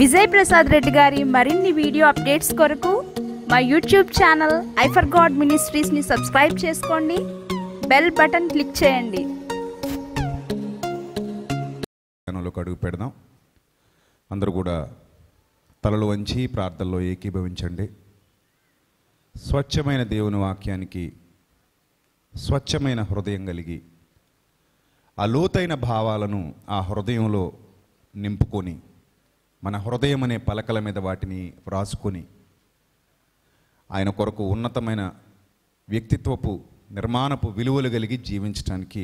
విజయ్ ప్రసాద్ రెడ్డి గారి మరిన్ని video updates కొరకు మా యూట్యూబ్ ఛానల్ ఐఫర్ గాడ్ మినిస్ట్రీస్ని సబ్స్క్రైబ్ చేసుకోండి బెల్ బటన్ క్లిక్ చేయండి అడుగు పెడదాం అందరూ కూడా తలలు వంచి ప్రార్థనలో ఏకీభవించండి స్వచ్ఛమైన దేవుని వాక్యానికి స్వచ్ఛమైన హృదయం కలిగి ఆ లోతైన భావాలను ఆ హృదయంలో నింపుకొని మన హృదయం అనే పలకల మీద వాటిని వ్రాసుకొని ఆయన కొరకు ఉన్నతమైన వ్యక్తిత్వపు నిర్మాణపు విలువలు కలిగి జీవించడానికి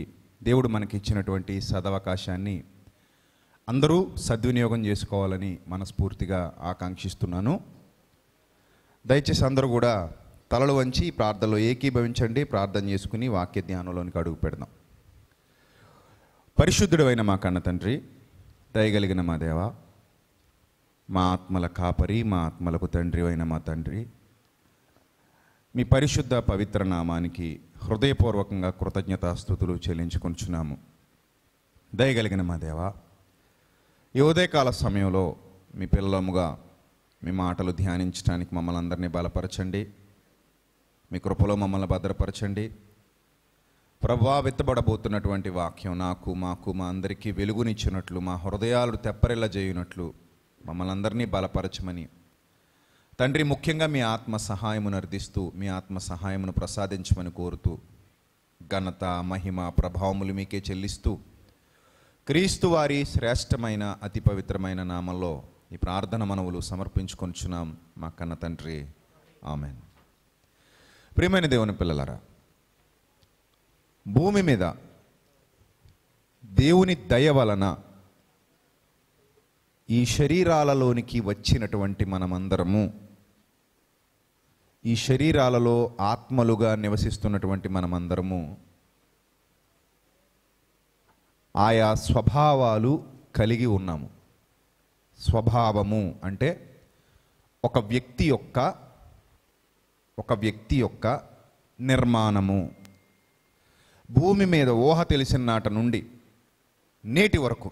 దేవుడు మనకి ఇచ్చినటువంటి సదవకాశాన్ని అందరూ సద్వినియోగం చేసుకోవాలని మనస్ఫూర్తిగా ఆకాంక్షిస్తున్నాను దయచేసి అందరూ కూడా తలలు వంచి ప్రార్థనలో ఏకీభవించండి ప్రార్థన చేసుకుని వాక్య ధ్యానంలోనికి అడుగు పెడదాం పరిశుద్ధుడైన మా కన్న తండ్రి దయగలిగిన మా దేవా మా ఆత్మల కాపరి మా ఆత్మలకు తండ్రి అయిన మా తండ్రి మీ పరిశుద్ధ పవిత్ర నామానికి హృదయపూర్వకంగా కృతజ్ఞతాస్థుతులు చెల్లించుకుంటున్నాము దయగలిగిన మా దేవా ఈ ఉదయకాల సమయంలో మీ పిల్లలముగా మీ మాటలు ధ్యానించడానికి మమ్మల్ని అందరినీ బలపరచండి మీ కృపలో మమ్మల్ని భద్రపరచండి ప్రభా విత్తబడబోతున్నటువంటి వాక్యం నాకు మాకు మా అందరికీ వెలుగునిచ్చినట్లు మా హృదయాలు తెప్పరిల్ల చేయనట్లు మమ్మల్ని అందరినీ బలపరచమని తండ్రి ముఖ్యంగా మీ ఆత్మ సహాయమును అర్థిస్తూ మీ ఆత్మ సహాయమును ప్రసాదించమని కోరుతూ ఘనత మహిమ ప్రభావములు మీకే చెల్లిస్తూ క్రీస్తు వారి శ్రేష్టమైన అతి పవిత్రమైన నామంలో ఈ ప్రార్థన మనవులు సమర్పించుకొనిచున్నాం మా కన్న తండ్రి ఆమెన్ ప్రియమైన దేవుని పిల్లలరా భూమి మీద దేవుని దయ వలన ఈ శరీరాలలోనికి వచ్చినటువంటి మనమందరము ఈ శరీరాలలో ఆత్మలుగా నివసిస్తున్నటువంటి మనమందరము ఆయా స్వభావాలు కలిగి ఉన్నాము స్వభావము అంటే ఒక వ్యక్తి యొక్క ఒక వ్యక్తి యొక్క నిర్మాణము భూమి మీద ఊహ తెలిసిన నాట నుండి నేటి వరకు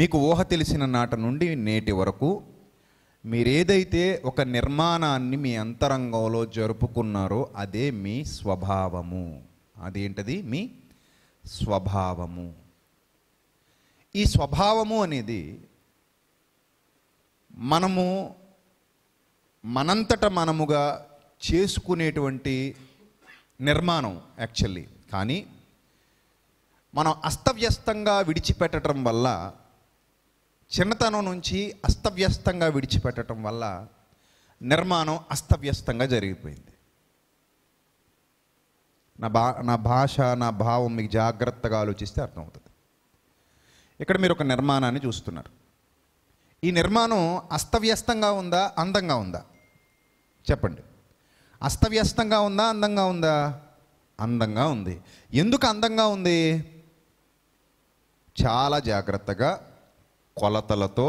మీకు ఊహ తెలిసిన నాట నుండి నేటి వరకు మీరేదైతే ఒక నిర్మాణాన్ని మీ అంతరంగంలో జరుపుకున్నారో అదే మీ స్వభావము అదేంటది మీ స్వభావము ఈ స్వభావము అనేది మనము మనంతట మనముగా చేసుకునేటువంటి నిర్మాణం యాక్చువల్లీ కానీ మనం అస్తవ్యస్తంగా విడిచిపెట్టడం వల్ల చిన్నతనం నుంచి అస్తవ్యస్తంగా విడిచిపెట్టడం వల్ల నిర్మాణం అస్తవ్యస్తంగా జరిగిపోయింది నా భా నా భాష నా భావం మీకు జాగ్రత్తగా ఆలోచిస్తే అర్థమవుతుంది ఇక్కడ మీరు ఒక నిర్మాణాన్ని చూస్తున్నారు ఈ నిర్మాణం అస్తవ్యస్తంగా ఉందా అందంగా ఉందా చెప్పండి అస్తవ్యస్తంగా ఉందా అందంగా ఉందా అందంగా ఉంది ఎందుకు అందంగా ఉంది చాలా జాగ్రత్తగా కొలతలతో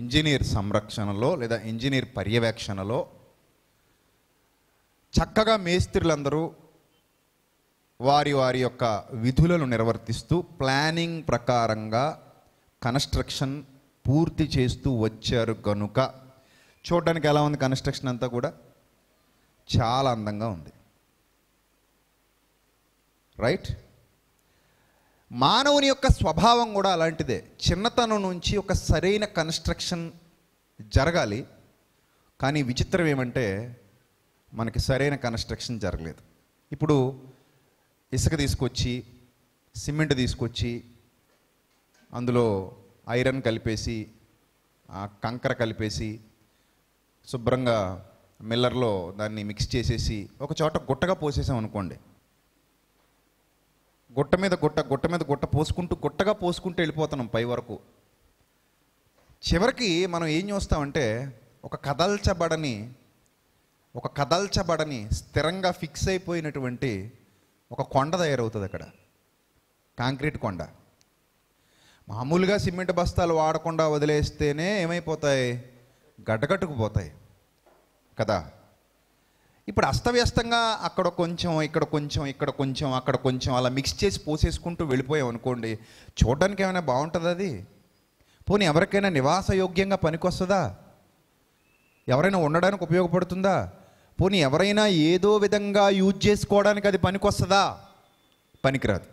ఇంజనీర్ సంరక్షణలో లేదా ఇంజనీర్ పర్యవేక్షణలో చక్కగా మేస్త్రులందరూ వారి వారి యొక్క విధులను నిర్వర్తిస్తూ ప్లానింగ్ ప్రకారంగా కన్స్ట్రక్షన్ పూర్తి చేస్తూ వచ్చారు కనుక చూడడానికి ఎలా ఉంది కన్స్ట్రక్షన్ అంతా కూడా చాలా అందంగా ఉంది రైట్ మానవుని యొక్క స్వభావం కూడా అలాంటిదే చిన్నతనం నుంచి ఒక సరైన కన్స్ట్రక్షన్ జరగాలి కానీ విచిత్రం ఏమంటే మనకి సరైన కన్స్ట్రక్షన్ జరగలేదు ఇప్పుడు ఇసుక తీసుకొచ్చి సిమెంట్ తీసుకొచ్చి అందులో ఐరన్ కలిపేసి కంకర కలిపేసి శుభ్రంగా మిల్లర్లో దాన్ని మిక్స్ చేసేసి ఒక చోట గుట్టగా పోసేసాం అనుకోండి గుట్ట మీద గుట్ట గుట్ట మీద గుట్ట పోసుకుంటూ గుట్టగా పోసుకుంటూ వెళ్ళిపోతున్నాం పై వరకు చివరికి మనం ఏం చూస్తామంటే ఒక కదల్చబడని ఒక కదల్చబడని స్థిరంగా ఫిక్స్ అయిపోయినటువంటి ఒక కొండ తయారవుతుంది అక్కడ కాంక్రీట్ కొండ మామూలుగా సిమెంట్ బస్తాలు వాడకుండా వదిలేస్తేనే ఏమైపోతాయి గడ్డగట్టుకుపోతాయి కదా ఇప్పుడు అస్తవ్యస్తంగా అక్కడ కొంచెం ఇక్కడ కొంచెం ఇక్కడ కొంచెం అక్కడ కొంచెం అలా మిక్స్ చేసి పోసేసుకుంటూ వెళ్ళిపోయాం అనుకోండి చూడడానికి ఏమైనా బాగుంటుంది అది పోనీ ఎవరికైనా నివాసయోగ్యంగా పనికొస్తుందా ఎవరైనా ఉండడానికి ఉపయోగపడుతుందా పోనీ ఎవరైనా ఏదో విధంగా యూజ్ చేసుకోవడానికి అది పనికొస్తుందా పనికిరాదు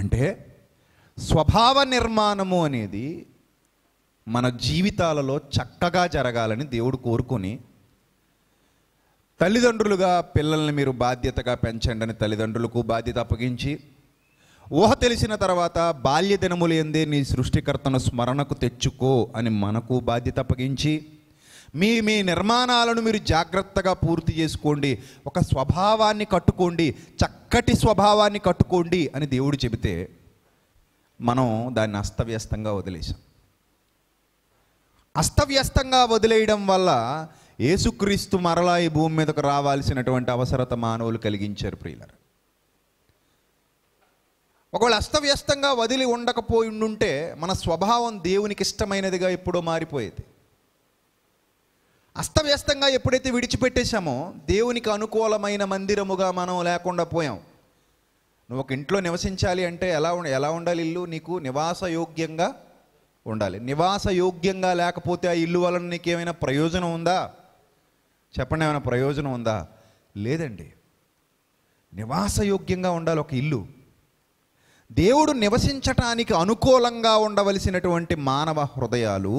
అంటే స్వభావ నిర్మాణము అనేది మన జీవితాలలో చక్కగా జరగాలని దేవుడు కోరుకొని తల్లిదండ్రులుగా పిల్లల్ని మీరు బాధ్యతగా పెంచండి అని తల్లిదండ్రులకు బాధ్యత అప్పగించి ఊహ తెలిసిన తర్వాత బాల్య దినములు ఎందే నీ సృష్టికర్తను స్మరణకు తెచ్చుకో అని మనకు బాధ్యత అప్పగించి మీ మీ నిర్మాణాలను మీరు జాగ్రత్తగా పూర్తి చేసుకోండి ఒక స్వభావాన్ని కట్టుకోండి చక్కటి స్వభావాన్ని కట్టుకోండి అని దేవుడు చెబితే మనం దాన్ని అస్తవ్యస్తంగా వదిలేసాం అస్తవ్యస్తంగా వదిలేయడం వల్ల యేసుక్రీస్తు మరలా ఈ భూమి మీదకు రావాల్సినటువంటి అవసరత మానవులు కలిగించారు ప్రియులర ఒకవేళ అస్తవ్యస్తంగా వదిలి ఉండకపోయి ఉంటే మన స్వభావం దేవునికి ఇష్టమైనదిగా ఎప్పుడో మారిపోయేది అస్తవ్యస్తంగా ఎప్పుడైతే విడిచిపెట్టేశామో దేవునికి అనుకూలమైన మందిరముగా మనం లేకుండా పోయాం నువ్వు ఒక ఇంట్లో నివసించాలి అంటే ఎలా ఎలా ఉండాలి ఇల్లు నీకు యోగ్యంగా ఉండాలి యోగ్యంగా లేకపోతే ఆ ఇల్లు వలన నీకేమైనా ప్రయోజనం ఉందా చెప్పండి ఏమైనా ప్రయోజనం ఉందా లేదండి నివాసయోగ్యంగా ఉండాలి ఒక ఇల్లు దేవుడు నివసించటానికి అనుకూలంగా ఉండవలసినటువంటి మానవ హృదయాలు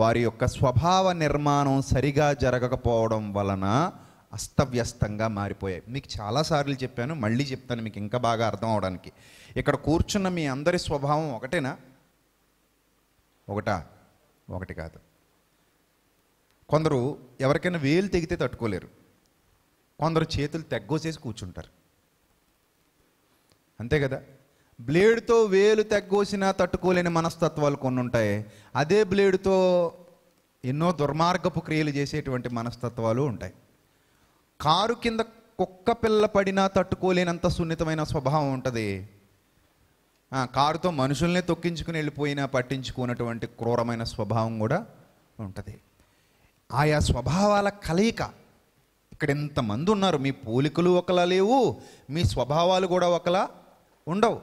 వారి యొక్క స్వభావ నిర్మాణం సరిగా జరగకపోవడం వలన అస్తవ్యస్తంగా మారిపోయాయి మీకు చాలాసార్లు చెప్పాను మళ్ళీ చెప్తాను మీకు ఇంకా బాగా అర్థం అవడానికి ఇక్కడ కూర్చున్న మీ అందరి స్వభావం ఒకటేనా ఒకటా ఒకటి కాదు కొందరు ఎవరికైనా వేలు తెగితే తట్టుకోలేరు కొందరు చేతులు తెగ్గోసేసి కూర్చుంటారు అంతే కదా బ్లేడ్తో వేలు తెగ్గోసినా తట్టుకోలేని మనస్తత్వాలు కొన్ని ఉంటాయి అదే బ్లేడ్తో ఎన్నో దుర్మార్గపు క్రియలు చేసేటువంటి మనస్తత్వాలు ఉంటాయి కారు కింద కుక్క పిల్ల పడినా తట్టుకోలేనంత సున్నితమైన స్వభావం ఉంటుంది కారుతో మనుషుల్నే తొక్కించుకుని వెళ్ళిపోయినా పట్టించుకున్నటువంటి క్రూరమైన స్వభావం కూడా ఉంటుంది ఆయా స్వభావాల కలయిక ఇక్కడ ఎంతమంది ఉన్నారు మీ పోలికలు ఒకలా లేవు మీ స్వభావాలు కూడా ఒకలా ఉండవు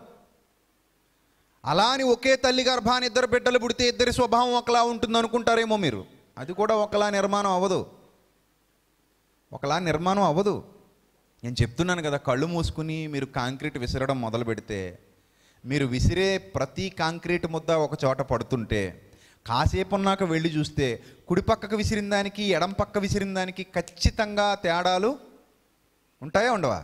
అలా అని ఒకే తల్లి గర్భాన్ని ఇద్దరు బిడ్డలు పుడితే ఇద్దరి స్వభావం ఒకలా ఉంటుంది అనుకుంటారేమో మీరు అది కూడా ఒకలా నిర్మాణం అవ్వదు ఒకలా నిర్మాణం అవ్వదు నేను చెప్తున్నాను కదా కళ్ళు మూసుకుని మీరు కాంక్రీట్ విసరడం మొదలు పెడితే మీరు విసిరే ప్రతి కాంక్రీట్ ముద్ద ఒక చోట పడుతుంటే కాసేపు ఉన్నాక వెళ్ళి చూస్తే కుడిపక్కకు విసిరిన దానికి ఎడం పక్క విసిరిన దానికి ఖచ్చితంగా తేడాలు ఉంటాయా ఉండవా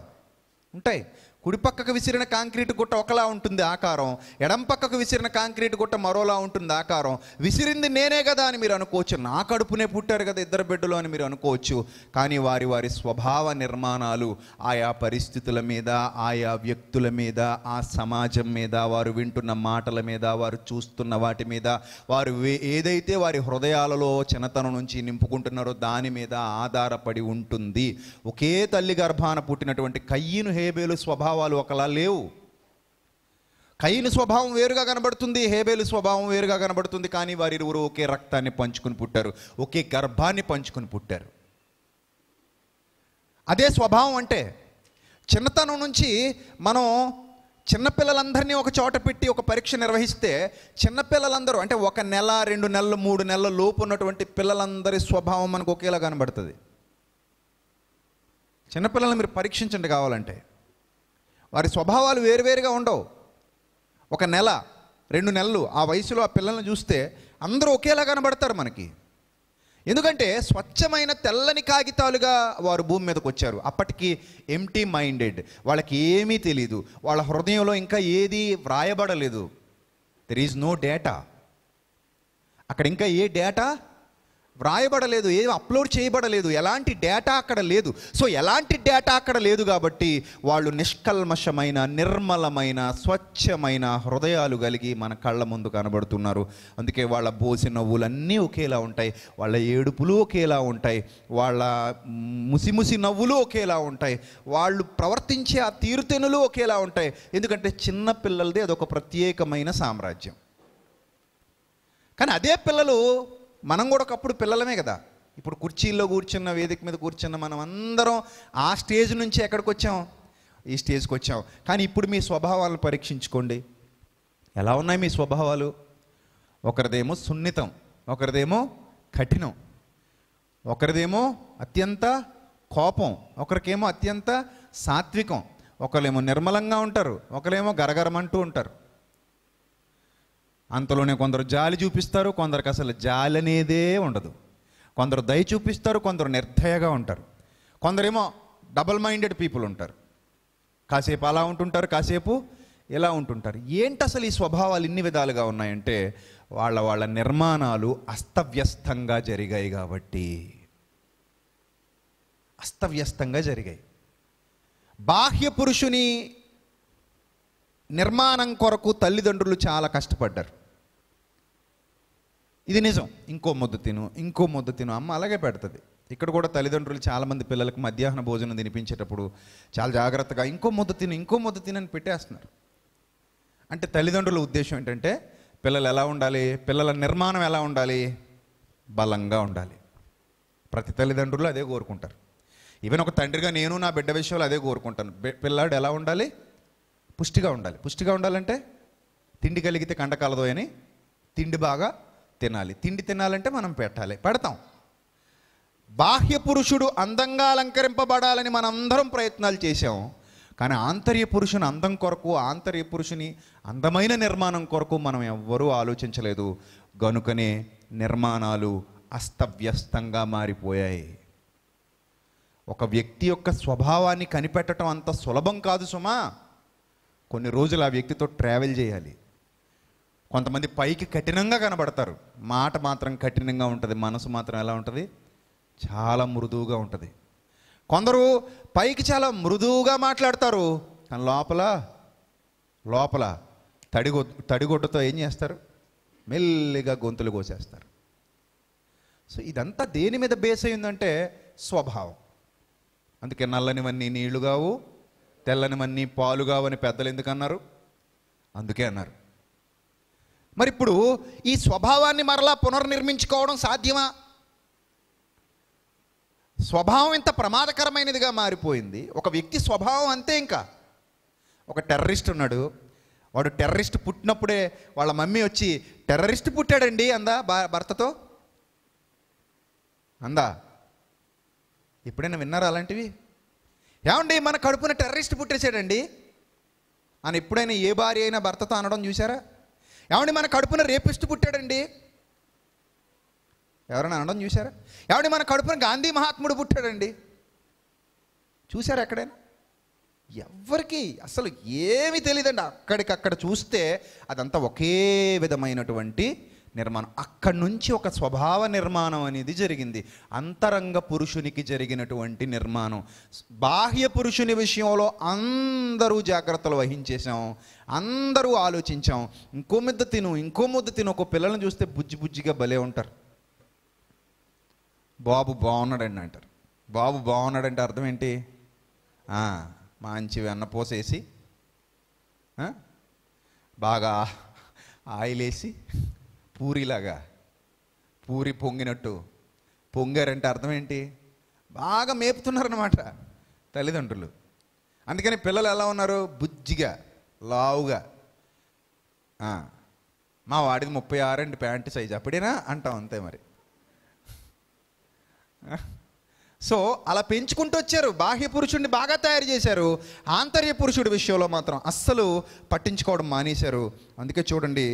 ఉంటాయి కుడిపక్కకు విసిరిన కాంక్రీట్ గుట్ట ఒకలా ఉంటుంది ఆకారం ఎడం పక్కకు విసిరిన కాంక్రీట్ గుట్ట మరోలా ఉంటుంది ఆకారం విసిరింది నేనే కదా అని మీరు అనుకోవచ్చు నా కడుపునే పుట్టారు కదా ఇద్దరు బిడ్డలు అని మీరు అనుకోవచ్చు కానీ వారి వారి స్వభావ నిర్మాణాలు ఆయా పరిస్థితుల మీద ఆయా వ్యక్తుల మీద ఆ సమాజం మీద వారు వింటున్న మాటల మీద వారు చూస్తున్న వాటి మీద వారు ఏదైతే వారి హృదయాలలో చిన్నతనం నుంచి నింపుకుంటున్నారో దాని మీద ఆధారపడి ఉంటుంది ఒకే తల్లి గర్భాన పుట్టినటువంటి కయ్యను హేబేలు స్వభావం స్వభావాలు ఒకలా లేవు కయ్యని స్వభావం వేరుగా కనబడుతుంది హేబేలు స్వభావం వేరుగా కనబడుతుంది కానీ ఇరువురు ఒకే రక్తాన్ని పంచుకుని పుట్టారు ఒకే గర్భాన్ని పంచుకుని పుట్టారు అదే స్వభావం అంటే చిన్నతనం నుంచి మనం చిన్నపిల్లలందరినీ ఒక చోట పెట్టి ఒక పరీక్ష నిర్వహిస్తే చిన్నపిల్లలందరూ అంటే ఒక నెల రెండు నెలలు మూడు నెలల లోపు ఉన్నటువంటి పిల్లలందరి స్వభావం మనకు ఒకేలా కనబడుతుంది చిన్నపిల్లల్ని మీరు పరీక్షించండి కావాలంటే వారి స్వభావాలు వేరువేరుగా ఉండవు ఒక నెల రెండు నెలలు ఆ వయసులో ఆ పిల్లల్ని చూస్తే అందరూ ఒకేలా కనబడతారు మనకి ఎందుకంటే స్వచ్ఛమైన తెల్లని కాగితాలుగా వారు భూమి మీదకి వచ్చారు అప్పటికి ఎంటీ మైండెడ్ వాళ్ళకి ఏమీ తెలియదు వాళ్ళ హృదయంలో ఇంకా ఏది వ్రాయబడలేదు దెర్ ఈజ్ నో డేటా అక్కడ ఇంకా ఏ డేటా వ్రాయబడలేదు ఏం అప్లోడ్ చేయబడలేదు ఎలాంటి డేటా అక్కడ లేదు సో ఎలాంటి డేటా అక్కడ లేదు కాబట్టి వాళ్ళు నిష్కల్మషమైన నిర్మలమైన స్వచ్ఛమైన హృదయాలు కలిగి మన కళ్ళ ముందు కనబడుతున్నారు అందుకే వాళ్ళ బోసి నవ్వులన్నీ ఒకేలా ఉంటాయి వాళ్ళ ఏడుపులు ఒకేలా ఉంటాయి వాళ్ళ ముసిముసి నవ్వులు ఒకేలా ఉంటాయి వాళ్ళు ప్రవర్తించే ఆ తీరుతెనులు ఒకేలా ఉంటాయి ఎందుకంటే చిన్న పిల్లలది అదొక ప్రత్యేకమైన సామ్రాజ్యం కానీ అదే పిల్లలు మనం కూడా ఒకప్పుడు పిల్లలమే కదా ఇప్పుడు కుర్చీల్లో కూర్చున్న వేదిక మీద కూర్చున్న మనం అందరం ఆ స్టేజ్ నుంచి ఎక్కడికి వచ్చాం ఈ స్టేజ్కి వచ్చాం కానీ ఇప్పుడు మీ స్వభావాలను పరీక్షించుకోండి ఎలా ఉన్నాయి మీ స్వభావాలు ఒకరిదేమో సున్నితం ఒకరిదేమో కఠినం ఒకరిదేమో అత్యంత కోపం ఒకరికేమో అత్యంత సాత్వికం ఒకరేమో నిర్మలంగా ఉంటారు ఒకరేమో గరగరమంటూ ఉంటారు అంతలోనే కొందరు జాలి చూపిస్తారు కొందరికి అసలు జాలి అనేదే ఉండదు కొందరు దయ చూపిస్తారు కొందరు నిర్దయగా ఉంటారు కొందరేమో డబల్ మైండెడ్ పీపుల్ ఉంటారు కాసేపు అలా ఉంటుంటారు కాసేపు ఇలా ఉంటుంటారు ఏంటి అసలు ఈ స్వభావాలు ఇన్ని విధాలుగా ఉన్నాయంటే వాళ్ళ వాళ్ళ నిర్మాణాలు అస్తవ్యస్తంగా జరిగాయి కాబట్టి అస్తవ్యస్తంగా జరిగాయి బాహ్య పురుషుని నిర్మాణం కొరకు తల్లిదండ్రులు చాలా కష్టపడ్డారు ఇది నిజం ఇంకో ముద్ద తిను ఇంకో ముద్ద తిను అమ్మ అలాగే పెడుతుంది ఇక్కడ కూడా తల్లిదండ్రులు చాలామంది పిల్లలకు మధ్యాహ్న భోజనం తినిపించేటప్పుడు చాలా జాగ్రత్తగా ఇంకో ముద్ద తిను ఇంకో ముద్ద తిను అని పెట్టేస్తున్నారు అంటే తల్లిదండ్రుల ఉద్దేశం ఏంటంటే పిల్లలు ఎలా ఉండాలి పిల్లల నిర్మాణం ఎలా ఉండాలి బలంగా ఉండాలి ప్రతి తల్లిదండ్రులు అదే కోరుకుంటారు ఈవెన్ ఒక తండ్రిగా నేను నా బిడ్డ విషయంలో అదే కోరుకుంటాను పిల్లాడు ఎలా ఉండాలి పుష్టిగా ఉండాలి పుష్టిగా ఉండాలంటే తిండి కలిగితే కండకాలదో అని తిండి బాగా తినాలి తిండి తినాలంటే మనం పెట్టాలి పెడతాం బాహ్య పురుషుడు అందంగా అలంకరింపబడాలని మనందరం ప్రయత్నాలు చేశాం కానీ ఆంతర్య పురుషుని అందం కొరకు ఆంతర్య పురుషుని అందమైన నిర్మాణం కొరకు మనం ఎవ్వరూ ఆలోచించలేదు గనుకనే నిర్మాణాలు అస్తవ్యస్తంగా మారిపోయాయి ఒక వ్యక్తి యొక్క స్వభావాన్ని కనిపెట్టడం అంత సులభం కాదు సుమా కొన్ని రోజులు ఆ వ్యక్తితో ట్రావెల్ చేయాలి కొంతమంది పైకి కఠినంగా కనబడతారు మాట మాత్రం కఠినంగా ఉంటుంది మనసు మాత్రం ఎలా ఉంటుంది చాలా మృదువుగా ఉంటుంది కొందరు పైకి చాలా మృదువుగా మాట్లాడతారు కానీ లోపల లోపల తడిగొ తడిగొడ్డుతో ఏం చేస్తారు మెల్లిగా గొంతులు కోసేస్తారు సో ఇదంతా దేని మీద బేస్ అయిందంటే స్వభావం అందుకే నల్లనివన్నీ నీళ్లు కావు తెల్లనివన్నీ పాలు కావు అని పెద్దలు ఎందుకన్నారు అందుకే అన్నారు మరి ఇప్పుడు ఈ స్వభావాన్ని మరలా పునర్నిర్మించుకోవడం సాధ్యమా స్వభావం ఇంత ప్రమాదకరమైనదిగా మారిపోయింది ఒక వ్యక్తి స్వభావం అంతే ఇంకా ఒక టెర్రరిస్ట్ ఉన్నాడు వాడు టెర్రరిస్ట్ పుట్టినప్పుడే వాళ్ళ మమ్మీ వచ్చి టెర్రరిస్ట్ పుట్టాడండి అందా భర్తతో అందా ఎప్పుడైనా విన్నారా అలాంటివి ఏమండి మన కడుపున టెర్రరిస్ట్ పుట్టేశాడండి అని ఎప్పుడైనా ఏ భార్య అయినా భర్తతో అనడం చూసారా ఏమండి మన కడుపున రేపిస్ట్ పుట్టాడండి ఎవరైనా అనడం చూసారా ఏమండి మన కడుపున గాంధీ మహాత్ముడు పుట్టాడండి చూసారా ఎక్కడైనా ఎవరికి అసలు ఏమీ తెలియదండి అక్కడికక్కడ చూస్తే అదంతా ఒకే విధమైనటువంటి నిర్మాణం అక్కడి నుంచి ఒక స్వభావ నిర్మాణం అనేది జరిగింది అంతరంగ పురుషునికి జరిగినటువంటి నిర్మాణం బాహ్య పురుషుని విషయంలో అందరూ జాగ్రత్తలు వహించేసాం అందరూ ఆలోచించాం ఇంకో ముద్ద తిను ఇంకో ముద్ద తిను ఒక పిల్లల్ని చూస్తే బుజ్జి బుజ్జిగా భలే ఉంటారు బాబు బాగున్నాడండి అంటారు బాబు బాగున్నాడంటే అర్థం ఏంటి మంచి వెన్న పోసేసి బాగా ఆయిల్ వేసి పూరిలాగా పూరి పొంగినట్టు పొంగారంటే అర్థం ఏంటి బాగా మేపుతున్నారనమాట తల్లిదండ్రులు అందుకని పిల్లలు ఎలా ఉన్నారు బుజ్జిగా లావుగా మా వాడిది ముప్పై ఆరు అండి ప్యాంటు సైజు అప్పుడేనా అంటాం అంతే మరి సో అలా పెంచుకుంటూ వచ్చారు బాహ్య పురుషుడిని బాగా తయారు చేశారు ఆంతర్య పురుషుడి విషయంలో మాత్రం అస్సలు పట్టించుకోవడం మానేశారు అందుకే చూడండి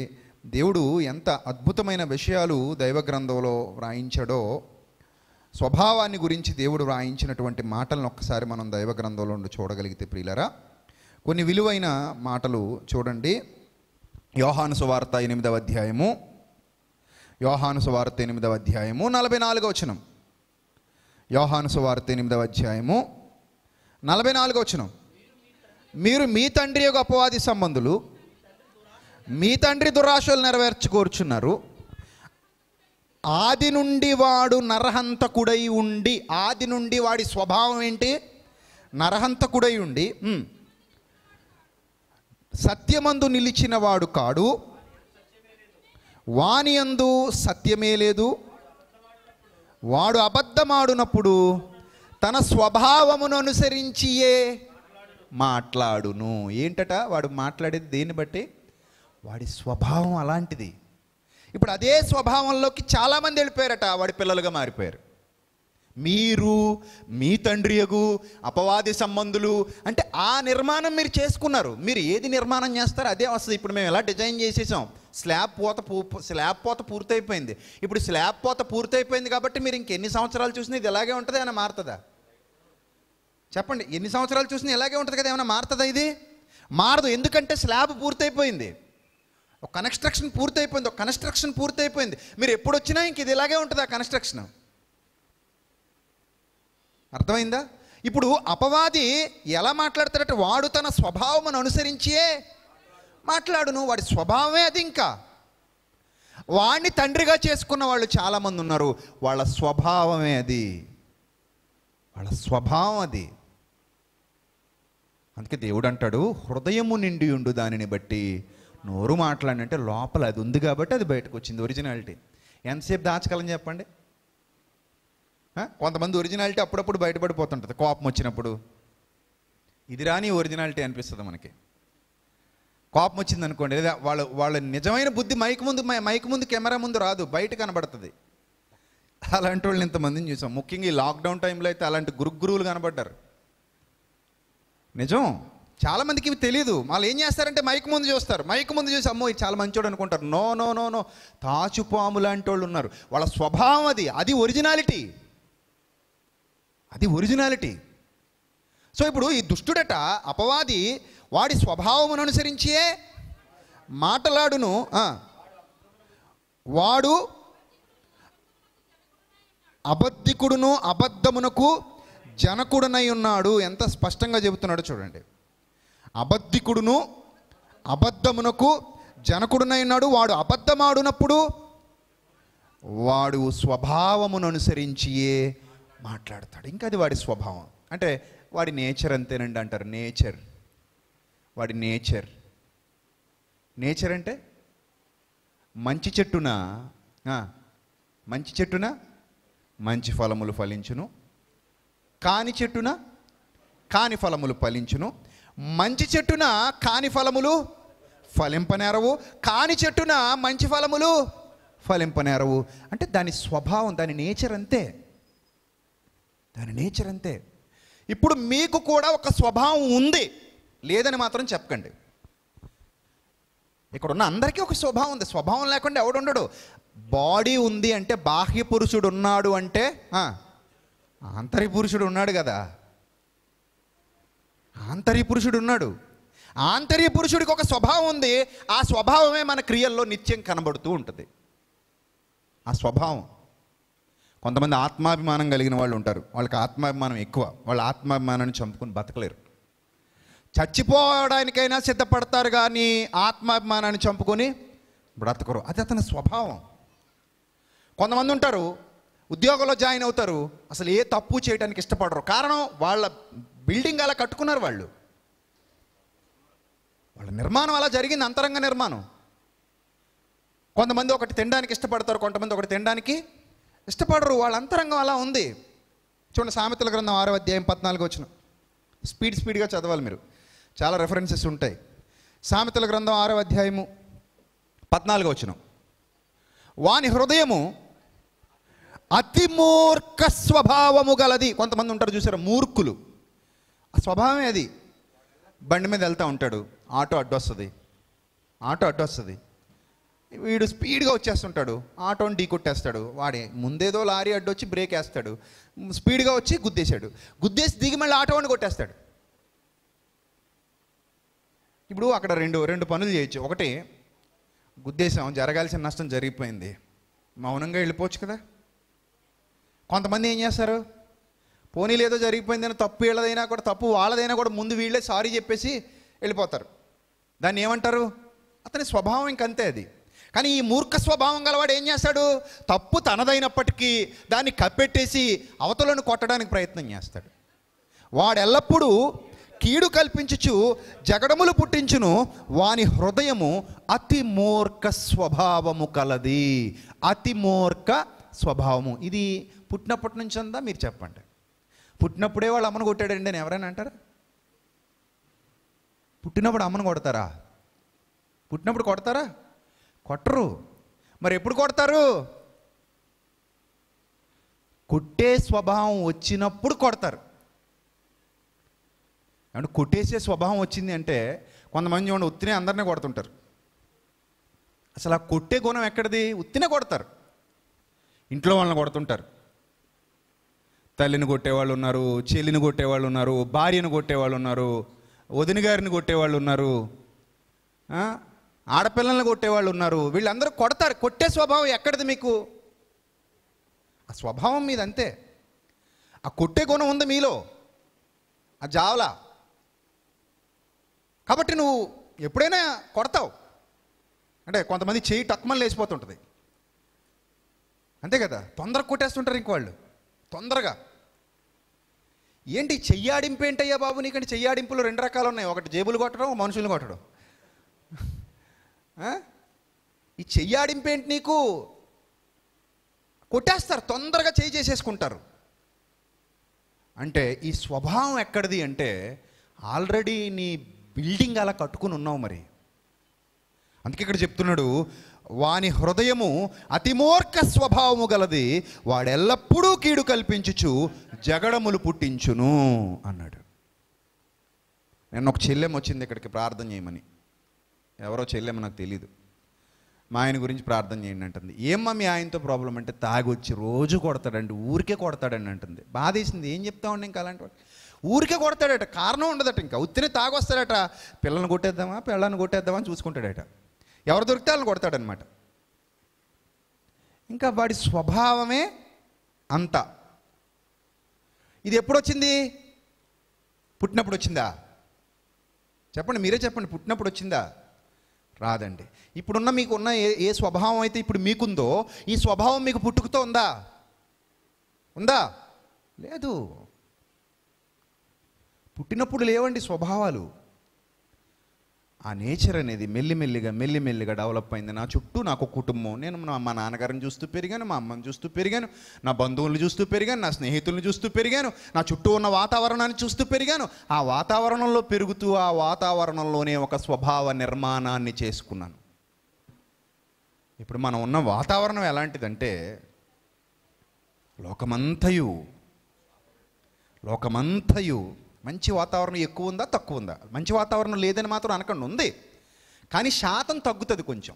దేవుడు ఎంత అద్భుతమైన విషయాలు దైవ గ్రంథంలో వ్రాయించాడో స్వభావాన్ని గురించి దేవుడు వ్రాయించినటువంటి మాటలను ఒక్కసారి మనం దైవ గ్రంథంలో ఉండి చూడగలిగితే ప్రియులరా కొన్ని విలువైన మాటలు చూడండి యోహాను సువార్త ఎనిమిదవ అధ్యాయము యోహాను సువార్త ఎనిమిదవ అధ్యాయము నలభై నాలుగవ వచనం యోహాను సువార్త ఎనిమిదవ అధ్యాయము నలభై నాలుగవ వచనం మీరు మీ తండ్రి యొక్క అపవాది సంబంధులు మీ తండ్రి దురాశలు నెరవేర్చుకోర్చున్నారు ఆది నుండి వాడు నరహంతకుడై ఉండి ఆది నుండి వాడి స్వభావం ఏంటి నరహంతకుడై ఉండి సత్యమందు నిలిచిన వాడు కాడు అందు సత్యమే లేదు వాడు అబద్ధమాడునప్పుడు తన స్వభావమును అనుసరించియే మాట్లాడును ఏంటట వాడు మాట్లాడేది దేన్ని బట్టి వాడి స్వభావం అలాంటిది ఇప్పుడు అదే స్వభావంలోకి చాలామంది వెళ్ళిపోయారట వాడి పిల్లలుగా మారిపోయారు మీరు మీ తండ్రి ఎగు అపవాది సంబంధులు అంటే ఆ నిర్మాణం మీరు చేసుకున్నారు మీరు ఏది నిర్మాణం చేస్తారో అదే వస్తుంది ఇప్పుడు మేము ఎలా డిజైన్ చేసేసాం స్లాబ్ పోత పూ స్లాబ్ పోత పూర్తయిపోయింది ఇప్పుడు స్లాబ్ పోత పూర్తయిపోయింది కాబట్టి మీరు ఇంకెన్ని సంవత్సరాలు చూసినా ఇది ఇలాగే ఉంటుంది ఏమైనా మారుతుందా చెప్పండి ఎన్ని సంవత్సరాలు చూసినా ఇలాగే ఉంటుంది కదా ఏమైనా మారుతుందా ఇది మారదు ఎందుకంటే స్లాబ్ పూర్తయిపోయింది ఒక కన్స్ట్రక్షన్ పూర్తయిపోయింది ఒక కన్స్ట్రక్షన్ పూర్తయిపోయింది మీరు ఎప్పుడు వచ్చినా ఇంక ఇది ఇలాగే ఉంటుంది ఆ కన్స్ట్రక్షన్ అర్థమైందా ఇప్పుడు అపవాది ఎలా మాట్లాడతాడంటే వాడు తన స్వభావం అనుసరించే మాట్లాడును వాడి స్వభావమే అది ఇంకా వాడిని తండ్రిగా చేసుకున్న వాళ్ళు చాలామంది ఉన్నారు వాళ్ళ స్వభావమే అది వాళ్ళ స్వభావం అది అందుకే దేవుడు అంటాడు హృదయము నిండి ఉండు దానిని బట్టి నోరు మాట్లాడినంటే లోపల అది ఉంది కాబట్టి అది బయటకు వచ్చింది ఒరిజినాలిటీ ఎంతసేపు దాచగలం చెప్పండి కొంతమంది ఒరిజినాలిటీ అప్పుడప్పుడు బయటపడిపోతుంటుంది కోపం వచ్చినప్పుడు ఇది రాని ఒరిజినాలిటీ అనిపిస్తుంది మనకి కోపం వచ్చింది అనుకోండి లేదా వాళ్ళ వాళ్ళ నిజమైన బుద్ధి మైక్ ముందు మైక్ ముందు కెమెరా ముందు రాదు బయట కనబడుతుంది అలాంటి వాళ్ళు ఇంతమందిని చూసాం ముఖ్యంగా ఈ లాక్డౌన్ టైంలో అయితే అలాంటి గురువులు కనబడ్డారు నిజం చాలామందికి ఇవి తెలియదు వాళ్ళు ఏం చేస్తారంటే మైక్ ముందు చూస్తారు మైక్ ముందు చూసి అమ్మో ఇది చాలా మంచోడు అనుకుంటారు నో నో నో నో తాచుపాము లాంటి వాళ్ళు ఉన్నారు వాళ్ళ స్వభావం అది అది ఒరిజినాలిటీ అది ఒరిజినాలిటీ సో ఇప్పుడు ఈ దుష్టుడట అపవాది వాడి స్వభావమును అనుసరించే మాటలాడును వాడు అబద్ధికుడును అబద్ధమునకు జనకుడనై ఉన్నాడు ఎంత స్పష్టంగా చెబుతున్నాడో చూడండి అబద్ధికుడును అబద్ధమునకు జనకుడునైనాడు వాడు అబద్ధమాడునప్పుడు వాడు స్వభావమును అనుసరించియే మాట్లాడతాడు ఇంకా అది వాడి స్వభావం అంటే వాడి నేచర్ అంతేనండి అంటారు నేచర్ వాడి నేచర్ నేచర్ అంటే మంచి చెట్టున మంచి చెట్టున మంచి ఫలములు ఫలించును కాని చెట్టున కాని ఫలములు ఫలించును మంచి చెట్టున కాని ఫలములు ఫలింపనేరవు కాని చెట్టున మంచి ఫలములు ఫలింపనేరవు అంటే దాని స్వభావం దాని నేచర్ అంతే దాని నేచర్ అంతే ఇప్పుడు మీకు కూడా ఒక స్వభావం ఉంది లేదని మాత్రం చెప్పకండి ఇక్కడ ఉన్న అందరికీ ఒక స్వభావం ఉంది స్వభావం లేకుండా ఉండడు బాడీ ఉంది అంటే బాహ్య పురుషుడు ఉన్నాడు అంటే ఆంతరి పురుషుడు ఉన్నాడు కదా ఆంతర్య పురుషుడు ఉన్నాడు ఆంతర్య పురుషుడికి ఒక స్వభావం ఉంది ఆ స్వభావమే మన క్రియల్లో నిత్యం కనబడుతూ ఉంటుంది ఆ స్వభావం కొంతమంది ఆత్మాభిమానం కలిగిన వాళ్ళు ఉంటారు వాళ్ళకి ఆత్మాభిమానం ఎక్కువ వాళ్ళ ఆత్మాభిమానాన్ని చంపుకుని బతకలేరు చచ్చిపోవడానికైనా సిద్ధపడతారు కానీ ఆత్మాభిమానాన్ని చంపుకొని బ్రతకరు అది అతని స్వభావం కొంతమంది ఉంటారు ఉద్యోగంలో జాయిన్ అవుతారు అసలు ఏ తప్పు చేయడానికి ఇష్టపడరు కారణం వాళ్ళ బిల్డింగ్ అలా కట్టుకున్నారు వాళ్ళు వాళ్ళ నిర్మాణం అలా జరిగింది అంతరంగ నిర్మాణం కొంతమంది ఒకటి తినడానికి ఇష్టపడతారు కొంతమంది ఒకటి తినడానికి ఇష్టపడరు వాళ్ళ అంతరంగం అలా ఉంది చూడండి సామెతల గ్రంథం ఆరో అధ్యాయం పద్నాలుగు వచ్చిన స్పీడ్ స్పీడ్గా చదవాలి మీరు చాలా రెఫరెన్సెస్ ఉంటాయి సామెతల గ్రంథం ఆరో అధ్యాయము పద్నాలుగు వచ్చిన వాని హృదయము అతి మూర్ఖ స్వభావము గలది కొంతమంది ఉంటారు చూసారు మూర్ఖులు ఆ స్వభావమే అది బండి మీద వెళ్తూ ఉంటాడు ఆటో అడ్డొస్తుంది ఆటో అడ్డు వస్తుంది వీడు స్పీడ్గా వచ్చేస్తుంటాడు ఆటోని ఢీ కొట్టేస్తాడు వాడే ముందేదో లారీ అడ్డొచ్చి బ్రేక్ వేస్తాడు స్పీడ్గా వచ్చి గుద్దేశాడు గుద్దేసి దిగి మళ్ళీ ఆటోని కొట్టేస్తాడు ఇప్పుడు అక్కడ రెండు రెండు పనులు చేయొచ్చు ఒకటి గుద్దేశాం జరగాల్సిన నష్టం జరిగిపోయింది మౌనంగా వెళ్ళిపోవచ్చు కదా కొంతమంది ఏం చేస్తారు పోనీ లేదో జరిగిపోయిందని తప్పు వీళ్ళదైనా కూడా తప్పు వాళ్ళదైనా కూడా ముందు వీళ్ళే సారీ చెప్పేసి వెళ్ళిపోతారు దాన్ని ఏమంటారు అతని స్వభావం ఇంకంతే అది కానీ ఈ మూర్ఖ స్వభావం గలవాడు ఏం చేస్తాడు తప్పు తనదైనప్పటికీ దాన్ని కప్పెట్టేసి అవతలను కొట్టడానికి ప్రయత్నం చేస్తాడు వాడెల్లప్పుడూ కీడు కల్పించుచు జగడములు పుట్టించును వాని హృదయము అతి మూర్ఖ స్వభావము కలది అతి మూర్ఖ స్వభావము ఇది పుట్టినప్పటి నుంచి అందా మీరు చెప్పండి పుట్టినప్పుడే వాళ్ళు అమ్మను కొట్టాడండి అని ఎవరైనా అంటారు పుట్టినప్పుడు అమ్మను కొడతారా పుట్టినప్పుడు కొడతారా కొట్టరు మరి ఎప్పుడు కొడతారు కొట్టే స్వభావం వచ్చినప్పుడు కొడతారు అంటే కొట్టేసే స్వభావం వచ్చింది అంటే కొంతమంది ఉండి ఉత్తినే అందరినీ కొడుతుంటారు అసలు ఆ కొట్టే గుణం ఎక్కడిది ఉత్తినే కొడతారు ఇంట్లో వాళ్ళని కొడుతుంటారు తల్లిని కొట్టేవాళ్ళు ఉన్నారు చెల్లిని కొట్టేవాళ్ళు ఉన్నారు భార్యను కొట్టేవాళ్ళు ఉన్నారు వదిన గారిని కొట్టేవాళ్ళు ఉన్నారు ఆడపిల్లల్ని కొట్టేవాళ్ళు ఉన్నారు వీళ్ళందరూ కొడతారు కొట్టే స్వభావం ఎక్కడిది మీకు ఆ స్వభావం మీద అంతే ఆ కొట్టే గుణం ఉంది మీలో ఆ జావలా కాబట్టి నువ్వు ఎప్పుడైనా కొడతావు అంటే కొంతమంది చేయి టక్మని లేచిపోతుంటుంది అంతే కదా తొందరగా కొట్టేస్తుంటారు ఇంకోళ్ళు వాళ్ళు తొందరగా ఏంటి చెయ్యాడింపు ఏంటయ్యా బాబు నీకంటే చెయ్యాడింపులు రెండు రకాలు ఉన్నాయి ఒకటి జేబులు కొట్టడం మనుషులు కొట్టడం ఈ చెయ్యాడింపు ఏంటి నీకు కొట్టేస్తారు తొందరగా చేయి చేసేసుకుంటారు అంటే ఈ స్వభావం ఎక్కడిది అంటే ఆల్రెడీ నీ బిల్డింగ్ అలా కట్టుకుని ఉన్నావు మరి అందుకే ఇక్కడ చెప్తున్నాడు వాని హృదయము అతిమూర్ఖ స్వభావము గలది వాడెల్లప్పుడూ కీడు కల్పించుచు జగడములు పుట్టించును అన్నాడు నేను ఒక చెల్లెం వచ్చింది ఇక్కడికి ప్రార్థన చేయమని ఎవరో చెల్లెమ్మ నాకు తెలీదు మా ఆయన గురించి ప్రార్థన చేయండి అంటుంది ఏమ్మా మీ ఆయనతో ప్రాబ్లం అంటే తాగొచ్చి రోజు కొడతాడండి ఊరికే కొడతాడని అంటుంది బాధేసింది ఏం చెప్తామండి ఇంకా అలాంటి వాడు ఊరికే కొడతాడట కారణం ఉండదట ఇంకా ఉత్తినే తాగొస్తాడట పిల్లల్ని కొట్టేద్దామా పిల్లల్ని కొట్టేద్దామా చూసుకుంటాడట ఎవరు దొరికితే వాళ్ళని కొడతాడనమాట ఇంకా వాడి స్వభావమే అంత ఇది ఎప్పుడు వచ్చింది పుట్టినప్పుడు వచ్చిందా చెప్పండి మీరే చెప్పండి పుట్టినప్పుడు వచ్చిందా రాదండి ఇప్పుడున్న మీకున్న ఏ ఏ స్వభావం అయితే ఇప్పుడు మీకుందో ఈ స్వభావం మీకు పుట్టుకుతో ఉందా ఉందా లేదు పుట్టినప్పుడు లేవండి స్వభావాలు ఆ నేచర్ అనేది మెల్లిమెల్లిగా మెల్లిమెల్లిగా డెవలప్ అయింది నా చుట్టూ నాకు కుటుంబం నేను మా నాన్నగారిని చూస్తూ పెరిగాను మా అమ్మని చూస్తూ పెరిగాను నా బంధువులను చూస్తూ పెరిగాను నా స్నేహితులను చూస్తూ పెరిగాను నా చుట్టూ ఉన్న వాతావరణాన్ని చూస్తూ పెరిగాను ఆ వాతావరణంలో పెరుగుతూ ఆ వాతావరణంలోనే ఒక స్వభావ నిర్మాణాన్ని చేసుకున్నాను ఇప్పుడు మనం ఉన్న వాతావరణం ఎలాంటిదంటే లోకమంతయు లోకమంతయు మంచి వాతావరణం ఎక్కువ ఉందా తక్కువ ఉందా మంచి వాతావరణం లేదని మాత్రం అనకండి ఉంది కానీ శాతం తగ్గుతుంది కొంచెం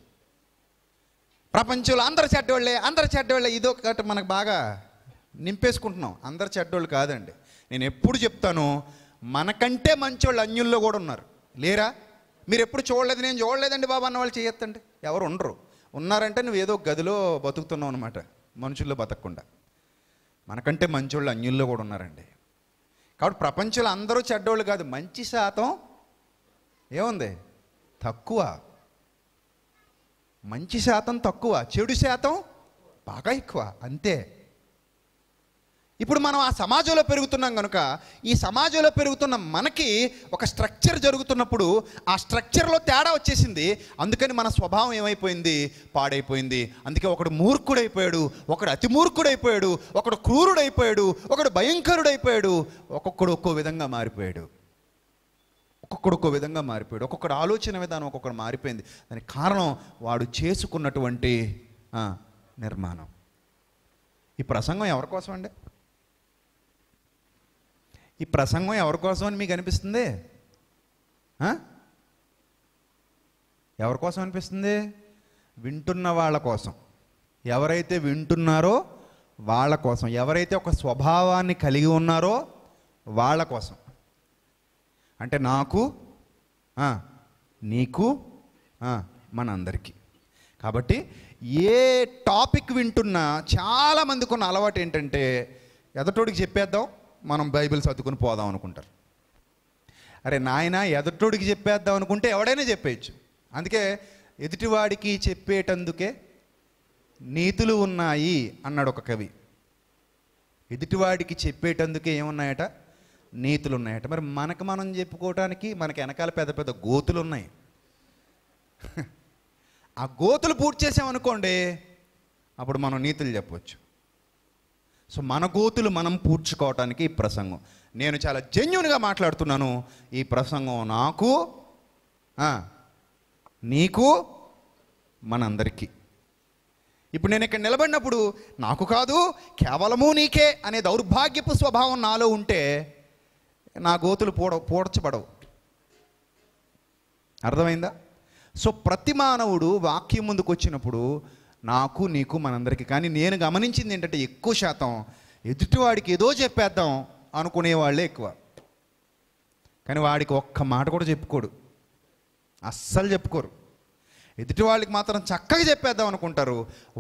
ప్రపంచంలో అందరు చెడ్డోళ్ళే అందరు చెడ్డోళ్ళే ఇదో ఒకటి మనకు బాగా నింపేసుకుంటున్నాం అందరు చెడ్డోళ్ళు కాదండి నేను ఎప్పుడు చెప్తాను మనకంటే మంచోళ్ళు అన్యుల్లో కూడా ఉన్నారు లేరా మీరు ఎప్పుడు చూడలేదు నేను చూడలేదండి బాబు అన్న వాళ్ళు చేయొద్దండి ఎవరు ఉండరు ఉన్నారంటే నువ్వు ఏదో గదిలో బతుకుతున్నావు అనమాట మనుషుల్లో బతకకుండా మనకంటే మంచోళ్ళు అన్యుల్లో కూడా ఉన్నారండి కాబట్టి ప్రపంచంలో అందరూ చెడ్డోళ్ళు కాదు మంచి శాతం ఏముంది తక్కువ మంచి శాతం తక్కువ చెడు శాతం బాగా ఎక్కువ అంతే ఇప్పుడు మనం ఆ సమాజంలో పెరుగుతున్నాం కనుక ఈ సమాజంలో పెరుగుతున్న మనకి ఒక స్ట్రక్చర్ జరుగుతున్నప్పుడు ఆ స్ట్రక్చర్లో తేడా వచ్చేసింది అందుకని మన స్వభావం ఏమైపోయింది పాడైపోయింది అందుకే ఒకడు మూర్ఖుడైపోయాడు ఒకడు అతి మూర్ఖుడైపోయాడు ఒకడు క్రూరుడైపోయాడు ఒకడు భయంకరుడైపోయాడు ఒక్కొక్కడు ఒక్కో విధంగా మారిపోయాడు ఒక్కొక్కడు ఒక్కో విధంగా మారిపోయాడు ఒక్కొక్కడు ఆలోచన విధానం ఒక్కొక్కడు మారిపోయింది దానికి కారణం వాడు చేసుకున్నటువంటి నిర్మాణం ఈ ప్రసంగం ఎవరి కోసం అండి ఈ ప్రసంగం ఎవరి కోసం అని మీకు అనిపిస్తుంది ఎవరి కోసం అనిపిస్తుంది వింటున్న వాళ్ళ కోసం ఎవరైతే వింటున్నారో వాళ్ళ కోసం ఎవరైతే ఒక స్వభావాన్ని కలిగి ఉన్నారో వాళ్ళ కోసం అంటే నాకు నీకు మనందరికీ కాబట్టి ఏ టాపిక్ వింటున్నా చాలామందికి ఉన్న అలవాటు ఏంటంటే ఎదటోడికి చెప్పేద్దాం మనం బైబిల్ చదువుకుని పోదాం అనుకుంటారు అరే నాయన ఎదుటోడికి చెప్పేద్దాం అనుకుంటే ఎవడైనా చెప్పేయచ్చు అందుకే ఎదుటివాడికి చెప్పేటందుకే నీతులు ఉన్నాయి అన్నాడు ఒక కవి ఎదుటివాడికి చెప్పేటందుకే ఏమున్నాయట నీతులు ఉన్నాయట మరి మనకు మనం చెప్పుకోవటానికి మనకి వెనకాల పెద్ద పెద్ద గోతులు ఉన్నాయి ఆ గోతులు పూర్తి చేసామనుకోండి అప్పుడు మనం నీతులు చెప్పవచ్చు సో మన గోతులు మనం పూడ్చుకోవటానికి ఈ ప్రసంగం నేను చాలా జెన్యున్గా మాట్లాడుతున్నాను ఈ ప్రసంగం నాకు నీకు మనందరికీ ఇప్పుడు నేను ఇక్కడ నిలబడినప్పుడు నాకు కాదు కేవలము నీకే అనే దౌర్భాగ్యపు స్వభావం నాలో ఉంటే నా గోతులు పూడ పూడ్చబడవు అర్థమైందా సో ప్రతి మానవుడు వాక్యం ముందుకు వచ్చినప్పుడు నాకు నీకు మనందరికీ కానీ నేను గమనించింది ఏంటంటే ఎక్కువ శాతం ఎదుటివాడికి ఏదో చెప్పేద్దాం అనుకునేవాళ్ళే ఎక్కువ కానీ వాడికి ఒక్క మాట కూడా చెప్పుకోడు అస్సలు చెప్పుకోరు ఎదుటి వాళ్ళకి మాత్రం చక్కగా చెప్పేద్దాం అనుకుంటారు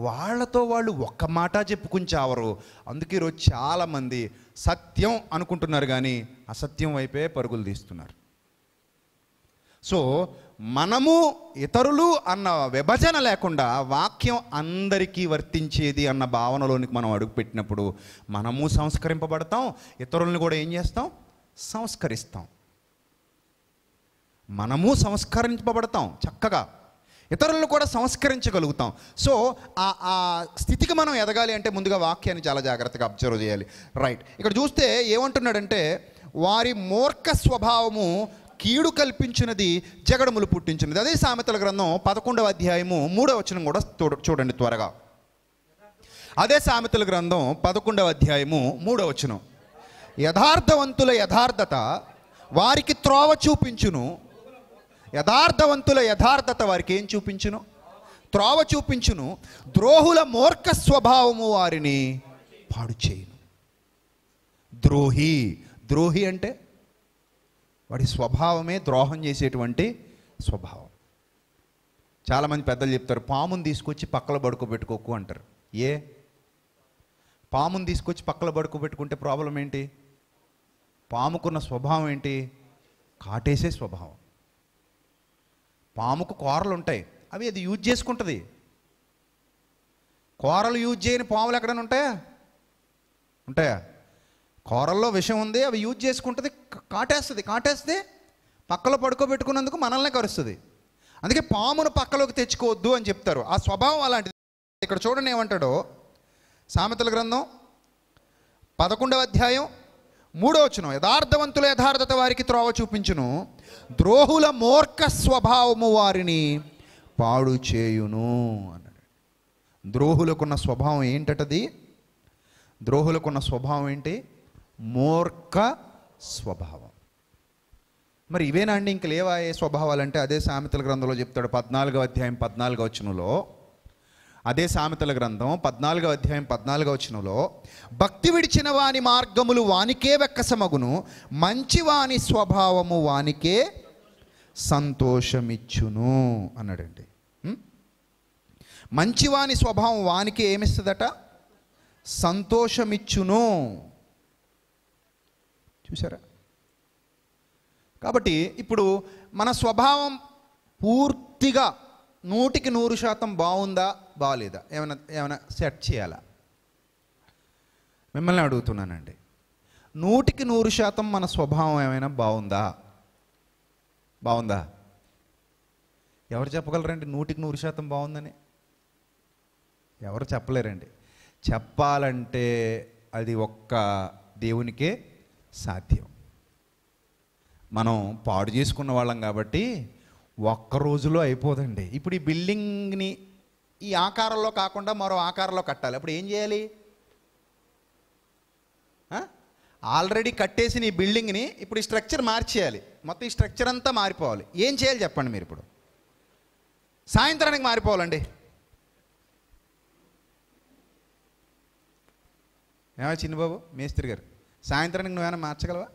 వాళ్ళతో వాళ్ళు ఒక్క మాట చెప్పుకుని చావరు అందుకే ఈరోజు చాలామంది సత్యం అనుకుంటున్నారు కానీ అసత్యం వైపే పరుగులు తీస్తున్నారు సో మనము ఇతరులు అన్న విభజన లేకుండా వాక్యం అందరికీ వర్తించేది అన్న భావనలోనికి మనం అడుగుపెట్టినప్పుడు మనము సంస్కరింపబడతాం ఇతరులను కూడా ఏం చేస్తాం సంస్కరిస్తాం మనము సంస్కరింపబడతాం చక్కగా ఇతరులను కూడా సంస్కరించగలుగుతాం సో ఆ స్థితికి మనం ఎదగాలి అంటే ముందుగా వాక్యాన్ని చాలా జాగ్రత్తగా అబ్జర్వ్ చేయాలి రైట్ ఇక్కడ చూస్తే ఏమంటున్నాడంటే వారి మూర్ఖ స్వభావము కీడు కల్పించినది జగడములు పుట్టించినది అదే సామెతల గ్రంథం పదకొండవ అధ్యాయము మూడవ వచనం కూడా చూడండి త్వరగా అదే సామెతల గ్రంథం పదకొండవ అధ్యాయము మూడవ వచనం యథార్థవంతుల యథార్థత వారికి త్రోవ చూపించును యథార్థవంతుల యథార్థత వారికి ఏం చూపించును త్రోవ చూపించును ద్రోహుల మూర్ఖ స్వభావము వారిని పాడు చేయును ద్రోహి ద్రోహి అంటే వాడి స్వభావమే ద్రోహం చేసేటువంటి స్వభావం చాలామంది పెద్దలు చెప్తారు పామును తీసుకొచ్చి పక్కల పడుకోబెట్టుకోకు అంటారు ఏ పాముని తీసుకొచ్చి పక్కల పడుకోబెట్టుకుంటే ప్రాబ్లం ఏంటి పాముకున్న స్వభావం ఏంటి కాటేసే స్వభావం పాముకు కూరలు ఉంటాయి అవి అది యూజ్ చేసుకుంటుంది కూరలు యూజ్ చేయని పాములు ఎక్కడైనా ఉంటాయా ఉంటాయా కూరల్లో విషం ఉంది అవి యూజ్ చేసుకుంటుంది కాటేస్తుంది కాటేస్తే పక్కలో పడుకోబెట్టుకున్నందుకు మనల్నే కరుస్తుంది అందుకే పామును పక్కలోకి తెచ్చుకోవద్దు అని చెప్తారు ఆ స్వభావం అలాంటిది ఇక్కడ చూడండి ఏమంటాడో సామెతల గ్రంథం పదకొండవ అధ్యాయం మూడో వచనం యథార్థవంతుల యథార్థత వారికి త్రోవ చూపించును ద్రోహుల మూర్ఖ స్వభావము వారిని పాడు చేయును అన్నాడు ద్రోహులకున్న స్వభావం ఏంటటది ద్రోహులకున్న స్వభావం ఏంటి మూర్ఖ స్వభావం మరి ఇవేనా అండి ఇంక లేవా ఏ స్వభావాలంటే అదే సామెతల గ్రంథంలో చెప్తాడు పద్నాలుగో అధ్యాయం పద్నాలుగో వచనంలో అదే సామెతల గ్రంథం పద్నాలుగో అధ్యాయం పద్నాలుగో వచనంలో భక్తి విడిచిన వాని మార్గములు వానికే వెక్కసమగును మంచివాని స్వభావము వానికే సంతోషమిచ్చును అన్నాడండి మంచివాని స్వభావం వానికే ఏమిస్తుందట సంతోషమిచ్చును చూసారా కాబట్టి ఇప్పుడు మన స్వభావం పూర్తిగా నూటికి నూరు శాతం బాగుందా బాగలేదా ఏమైనా ఏమైనా సెట్ చేయాలా మిమ్మల్ని అడుగుతున్నానండి నూటికి నూరు శాతం మన స్వభావం ఏమైనా బాగుందా బాగుందా ఎవరు చెప్పగలరండి నూటికి నూరు శాతం బాగుందని ఎవరు చెప్పలేరండి చెప్పాలంటే అది ఒక్క దేవునికే సాధ్యం మనం పాడు చేసుకున్న వాళ్ళం కాబట్టి ఒక్క రోజులో అయిపోదండి ఇప్పుడు ఈ బిల్డింగ్ని ఈ ఆకారంలో కాకుండా మరో ఆకారంలో కట్టాలి అప్పుడు ఏం చేయాలి ఆల్రెడీ కట్టేసిన ఈ బిల్డింగ్ని ఇప్పుడు ఈ స్ట్రక్చర్ మార్చేయాలి మొత్తం ఈ స్ట్రక్చర్ అంతా మారిపోవాలి ఏం చేయాలి చెప్పండి మీరు ఇప్పుడు సాయంత్రానికి మారిపోవాలండి ఏమో చిన్నబాబు మేస్త్రి గారు సాయంత్రానికి నువ్వేమైనా మార్చగలవా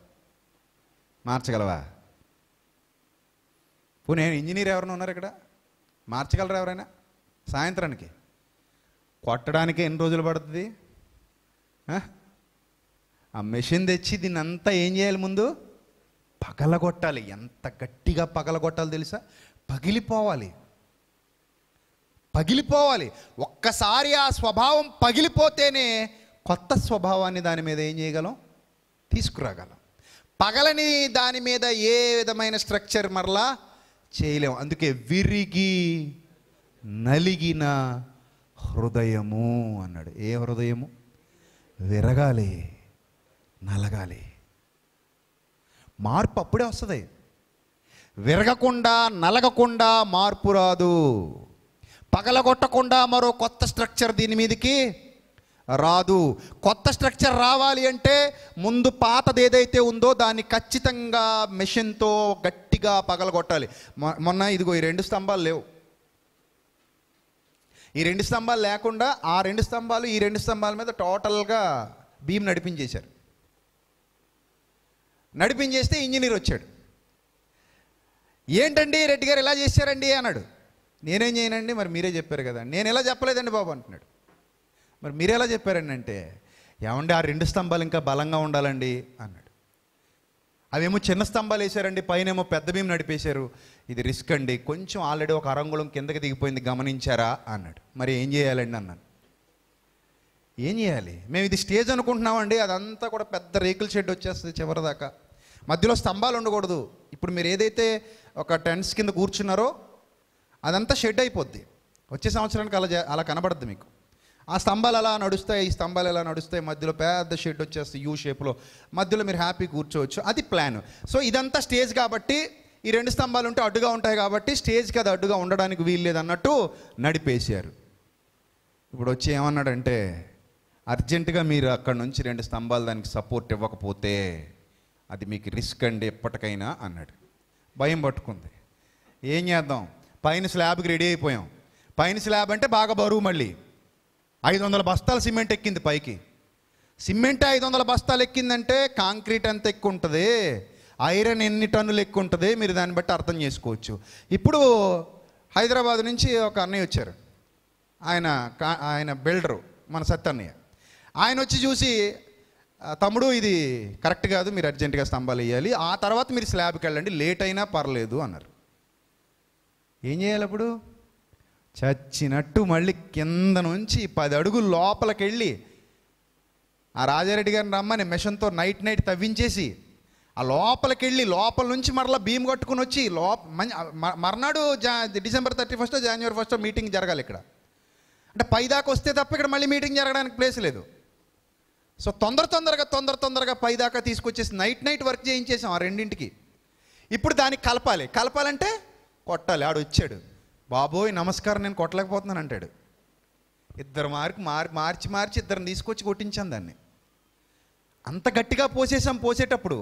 మార్చగలవా నేను ఇంజనీర్ ఎవరైనా ఉన్నారు ఇక్కడ మార్చగలరా ఎవరైనా సాయంత్రానికి కొట్టడానికి ఎన్ని రోజులు పడుతుంది ఆ మెషిన్ తెచ్చి దీన్ని అంతా ఏం చేయాలి ముందు పగలగొట్టాలి ఎంత గట్టిగా పగలగొట్టాలి తెలుసా పగిలిపోవాలి పగిలిపోవాలి ఒక్కసారి ఆ స్వభావం పగిలిపోతేనే కొత్త స్వభావాన్ని దాని మీద ఏం చేయగలం తీసుకురాగలం పగలని దాని మీద ఏ విధమైన స్ట్రక్చర్ మరలా చేయలేము అందుకే విరిగి నలిగిన హృదయము అన్నాడు ఏ హృదయము విరగాలి నలగాలి మార్పు అప్పుడే వస్తుంది విరగకుండా నలగకుండా మార్పు రాదు పగలగొట్టకుండా మరో కొత్త స్ట్రక్చర్ దీని మీదకి రాదు కొత్త స్ట్రక్చర్ రావాలి అంటే ముందు పాతది ఏదైతే ఉందో దాన్ని ఖచ్చితంగా మెషిన్తో గట్టిగా పగలగొట్టాలి మొన్న ఇదిగో ఈ రెండు స్తంభాలు లేవు ఈ రెండు స్తంభాలు లేకుండా ఆ రెండు స్తంభాలు ఈ రెండు స్తంభాల మీద టోటల్గా భీమ్ నడిపించేశారు నడిపించేస్తే ఇంజనీర్ వచ్చాడు ఏంటండి రెడ్డి గారు ఇలా చేశారండి అన్నాడు నేనేం చేయనండి మరి మీరే చెప్పారు కదా నేను ఎలా చెప్పలేదండి బాబు అంటున్నాడు మరి మీరు ఎలా చెప్పారండి అంటే ఏమండి ఆ రెండు స్తంభాలు ఇంకా బలంగా ఉండాలండి అన్నాడు అవేమో చిన్న స్తంభాలు వేశారండి పైన ఏమో పెద్ద భీం నడిపేశారు ఇది రిస్క్ అండి కొంచెం ఆల్రెడీ ఒక అరంగుళం కిందకి దిగిపోయింది గమనించారా అన్నాడు మరి ఏం చేయాలండి అన్నాను ఏం చేయాలి మేము ఇది స్టేజ్ అనుకుంటున్నామండి అదంతా కూడా పెద్ద రేకుల షెడ్ వచ్చేస్తుంది చివరి దాకా మధ్యలో స్తంభాలు ఉండకూడదు ఇప్పుడు మీరు ఏదైతే ఒక టెంట్స్ కింద కూర్చున్నారో అదంతా షెడ్ అయిపోద్ది వచ్చే సంవత్సరానికి అలా అలా కనబడద్దు మీకు ఆ స్తంభాలు అలా నడుస్తాయి ఈ స్తంభాలు ఎలా నడుస్తాయి మధ్యలో పెద్ద షెడ్ వచ్చేస్తే యూ షేప్లో మధ్యలో మీరు హ్యాపీ కూర్చోవచ్చు అది ప్లాన్ సో ఇదంతా స్టేజ్ కాబట్టి ఈ రెండు స్తంభాలు ఉంటే అడ్డుగా ఉంటాయి కాబట్టి స్టేజ్కి అది అడ్డుగా ఉండడానికి వీల్లేదు అన్నట్టు నడిపేశారు ఇప్పుడు వచ్చి ఏమన్నాడంటే అర్జెంటుగా మీరు అక్కడ నుంచి రెండు స్తంభాలు దానికి సపోర్ట్ ఇవ్వకపోతే అది మీకు రిస్క్ అండి ఎప్పటికైనా అన్నాడు భయం పట్టుకుంది ఏం చేద్దాం పైన స్లాబ్కి రెడీ అయిపోయాం పైన స్లాబ్ అంటే బాగా బరువు మళ్ళీ ఐదు వందల బస్తాల సిమెంట్ ఎక్కింది పైకి సిమెంట్ ఐదు వందల బస్తాలు ఎక్కిందంటే కాంక్రీట్ ఎంత ఎక్కువ ఉంటుంది ఐరన్ ఎన్ని టన్నులు ఎక్కువ ఉంటుంది మీరు దాన్ని బట్టి అర్థం చేసుకోవచ్చు ఇప్పుడు హైదరాబాద్ నుంచి ఒక అన్నయ్య వచ్చారు ఆయన ఆయన బిల్డరు మన సత్తన్నయ్య ఆయన వచ్చి చూసి తమ్ముడు ఇది కరెక్ట్ కాదు మీరు అర్జెంటుగా స్తంభాలు వేయాలి ఆ తర్వాత మీరు స్లాబ్కి వెళ్ళండి లేట్ అయినా పర్లేదు అన్నారు ఏం చేయాలి అప్పుడు చచ్చినట్టు మళ్ళీ కింద నుంచి పది అడుగులు లోపలికెళ్ళి ఆ రాజారెడ్డి గారిని రమ్మని మిషన్తో నైట్ నైట్ తవ్వించేసి ఆ లోపలికెళ్ళి లోపల నుంచి మరలా భీమ్ కట్టుకుని వచ్చి లోప మర్నాడు జా December thirty first January first meeting జరగాలి ఇక్కడ అంటే పైదాకా వస్తే తప్ప ఇక్కడ మళ్ళీ మీటింగ్ జరగడానికి ప్లేస్ లేదు సో తొందర తొందరగా తొందర తొందరగా పైదాకా తీసుకొచ్చేసి నైట్ నైట్ వర్క్ చేయించేసాం ఆ రెండింటికి ఇప్పుడు దానికి కలపాలి కలపాలంటే కొట్టాలి ఆడు వచ్చాడు బాబోయ్ నమస్కారం నేను కొట్టలేకపోతున్నాను అంటాడు ఇద్దరు మార్కి మార్ మార్చి మార్చి ఇద్దరిని తీసుకొచ్చి కొట్టించాను దాన్ని అంత గట్టిగా పోసేసాం పోసేటప్పుడు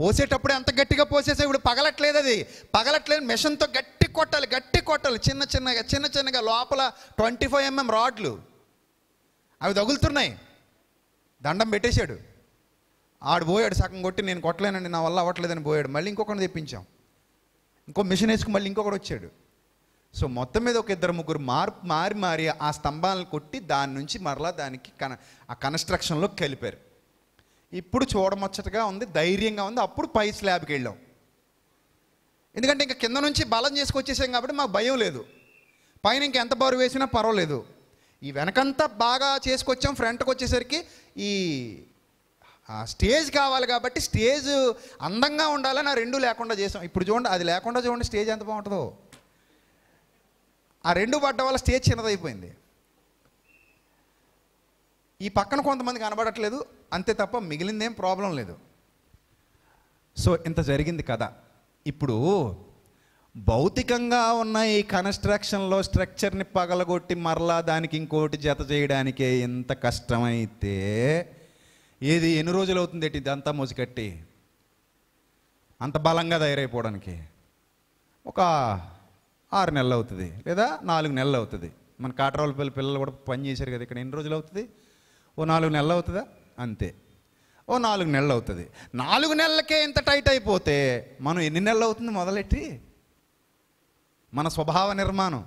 పోసేటప్పుడు అంత గట్టిగా పోసేసా ఇప్పుడు పగలట్లేదు అది పగలట్లేదు మెషన్తో గట్టి కొట్టాలి గట్టి కొట్టాలి చిన్న చిన్నగా చిన్న చిన్నగా లోపల ట్వంటీ ఫైవ్ ఎంఎం రాడ్లు అవి తగులుతున్నాయి దండం పెట్టేశాడు ఆడు పోయాడు సగం కొట్టి నేను కొట్టలేనండి నా వల్ల అవ్వట్లేదని పోయాడు మళ్ళీ ఇంకొకటి తెప్పించాం ఇంకో మిషన్ వేసుకుని మళ్ళీ ఇంకొకటి వచ్చాడు సో మొత్తం మీద ఒక ఇద్దరు ముగ్గురు మార్ మారి మారి ఆ స్తంభాలను కొట్టి దాని నుంచి మరలా దానికి కన ఆ కన్స్ట్రక్షన్లో కలిపారు ఇప్పుడు చూడముచ్చటగా ఉంది ధైర్యంగా ఉంది అప్పుడు పై స్లాబ్కి వెళ్ళాం ఎందుకంటే ఇంకా కింద నుంచి బలం చేసుకొచ్చేసాం కాబట్టి మాకు భయం లేదు పైన ఎంత బరువు వేసినా పర్వాలేదు ఈ వెనకంతా బాగా చేసుకొచ్చాం ఫ్రంట్కి వచ్చేసరికి ఈ స్టేజ్ కావాలి కాబట్టి స్టేజ్ అందంగా ఉండాలని ఆ రెండు లేకుండా చేసాం ఇప్పుడు చూడండి అది లేకుండా చూడండి స్టేజ్ ఎంత బాగుంటుందో ఆ రెండు పడ్డం వల్ల స్టేజ్ చిన్నదైపోయింది ఈ పక్కన కొంతమంది కనబడట్లేదు అంతే తప్ప మిగిలిందేం ప్రాబ్లం లేదు సో ఇంత జరిగింది కదా ఇప్పుడు భౌతికంగా ఉన్న ఈ కన్స్ట్రక్షన్లో స్ట్రక్చర్ని పగలగొట్టి మరలా దానికి ఇంకోటి జత చేయడానికే ఎంత కష్టమైతే ఏది ఎన్ని రోజులు అవుతుంది ఏంటి ఇదంతా మోసికట్టి అంత బలంగా తయారైపోవడానికి ఒక ఆరు నెలలు అవుతుంది లేదా నాలుగు నెలలు అవుతుంది మన కాట్రావులపల్లి పిల్లలు కూడా పని చేశారు కదా ఇక్కడ ఎన్ని రోజులు అవుతుంది ఓ నాలుగు నెలలు అవుతుందా అంతే ఓ నాలుగు నెలలు అవుతుంది నాలుగు నెలలకే ఇంత టైట్ అయిపోతే మనం ఎన్ని నెలలు అవుతుంది మొదలెట్టి మన స్వభావ నిర్మాణం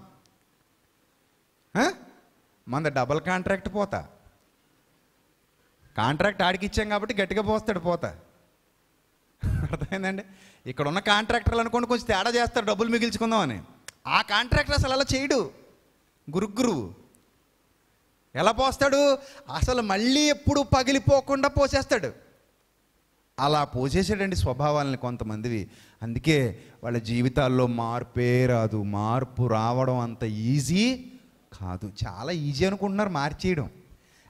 మన డబల్ కాంట్రాక్ట్ పోతా కాంట్రాక్ట్ ఆడికి ఇచ్చాం కాబట్టి గట్టిగా పోస్తాడు పోతా అర్థమైందండి ఇక్కడ ఉన్న కాంట్రాక్టర్లు అనుకోండి కొంచెం తేడా చేస్తారు డబ్బులు మిగిల్చుకుందాం అని ఆ కాంట్రాక్టర్ అసలు అలా చేయడు గురుగురువు ఎలా పోస్తాడు అసలు మళ్ళీ ఎప్పుడు పగిలిపోకుండా పోసేస్తాడు అలా పోసేసాడండి స్వభావాలని కొంతమందివి అందుకే వాళ్ళ జీవితాల్లో మార్పే రాదు మార్పు రావడం అంత ఈజీ కాదు చాలా ఈజీ అనుకుంటున్నారు మార్చేయడం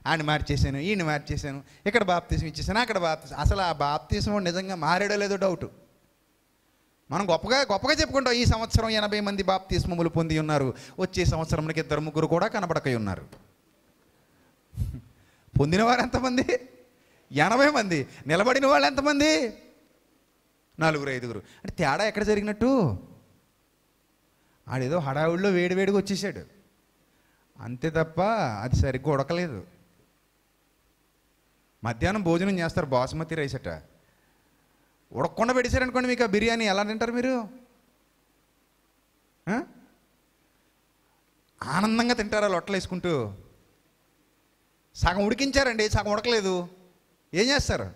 ఆయన మార్చేసాను ఈయన మార్చేసాను ఇక్కడ బాప్తీసం ఇచ్చేసాను అక్కడ బాప్తీసం అసలు ఆ బాప్తీసం నిజంగా మారేడో లేదో డౌట్ మనం గొప్పగా గొప్పగా చెప్పుకుంటాం ఈ సంవత్సరం ఎనభై మంది బాప్తిస్మములు పొంది ఉన్నారు వచ్చే సంవత్సరంలోకి ఇద్దరు ముగ్గురు కూడా కనబడక ఉన్నారు పొందిన వారు ఎంతమంది ఎనభై మంది నిలబడిన వాళ్ళు ఎంతమంది నలుగురు ఐదుగురు అంటే తేడా ఎక్కడ జరిగినట్టు ఆడేదో హడావుడిలో వేడివేడిగా వచ్చేసాడు అంతే తప్ప అది సరిగ్గా ఉడకలేదు మధ్యాహ్నం భోజనం చేస్తారు బాసుమతి రైస్ అట్ట ఉడకకుండా పెట్టేశారనుకోండి మీకు ఆ బిర్యానీ ఎలా తింటారు మీరు ఆనందంగా తింటారా లొట్టలు వేసుకుంటూ సగం ఉడికించారండి సగం ఉడకలేదు ఏం చేస్తారు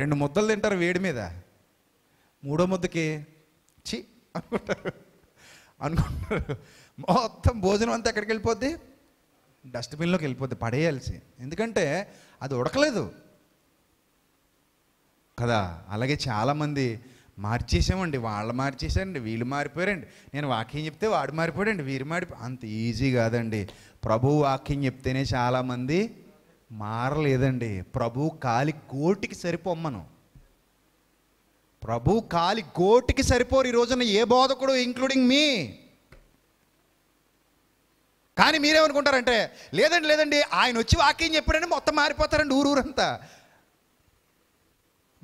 రెండు ముద్దలు తింటారు వేడి మీద మూడో ముద్దకి చి అనుకుంటారు అనుకుంటారు మొత్తం భోజనం అంతా ఎక్కడికి వెళ్ళిపోద్ది డస్ట్బిన్లోకి వెళ్ళిపోద్ది పడేయాల్సి ఎందుకంటే అది ఉడకలేదు కదా అలాగే చాలామంది మార్చేసామండి వాళ్ళు మార్చేశారండి వీళ్ళు మారిపోయారండి నేను వాక్యం చెప్తే వాడు మారిపోయాడండి వీరు మారిపో అంత ఈజీ కాదండి ప్రభు వాక్యం చెప్తేనే చాలామంది మారలేదండి ప్రభు కాలి గోటికి సరిపోమ్మను ప్రభు కాలి గోటికి సరిపోరు ఈ రోజున ఏ బోధకుడు ఇంక్లూడింగ్ మీ కానీ మీరేమనుకుంటారంటే లేదండి లేదండి ఆయన వచ్చి వాక్యం చెప్పాడని మొత్తం మారిపోతారండి ఊరూరంతా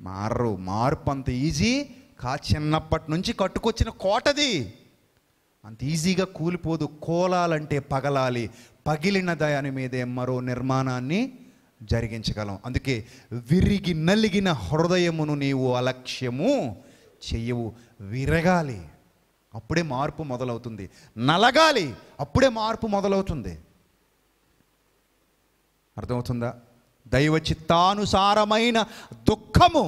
మారరు మార్పు అంత ఈజీ కా చిన్నప్పటి నుంచి కట్టుకొచ్చిన కోటది అంత ఈజీగా కూలిపోదు కోలాలంటే పగలాలి పగిలిన దాని మీదే మరో నిర్మాణాన్ని జరిగించగలం అందుకే విరిగి నలిగిన హృదయమును నీవు అలక్ష్యము చెయ్యవు విరగాలి అప్పుడే మార్పు మొదలవుతుంది నలగాలి అప్పుడే మార్పు మొదలవుతుంది అర్థమవుతుందా దైవ చిత్తానుసారమైన దుఃఖము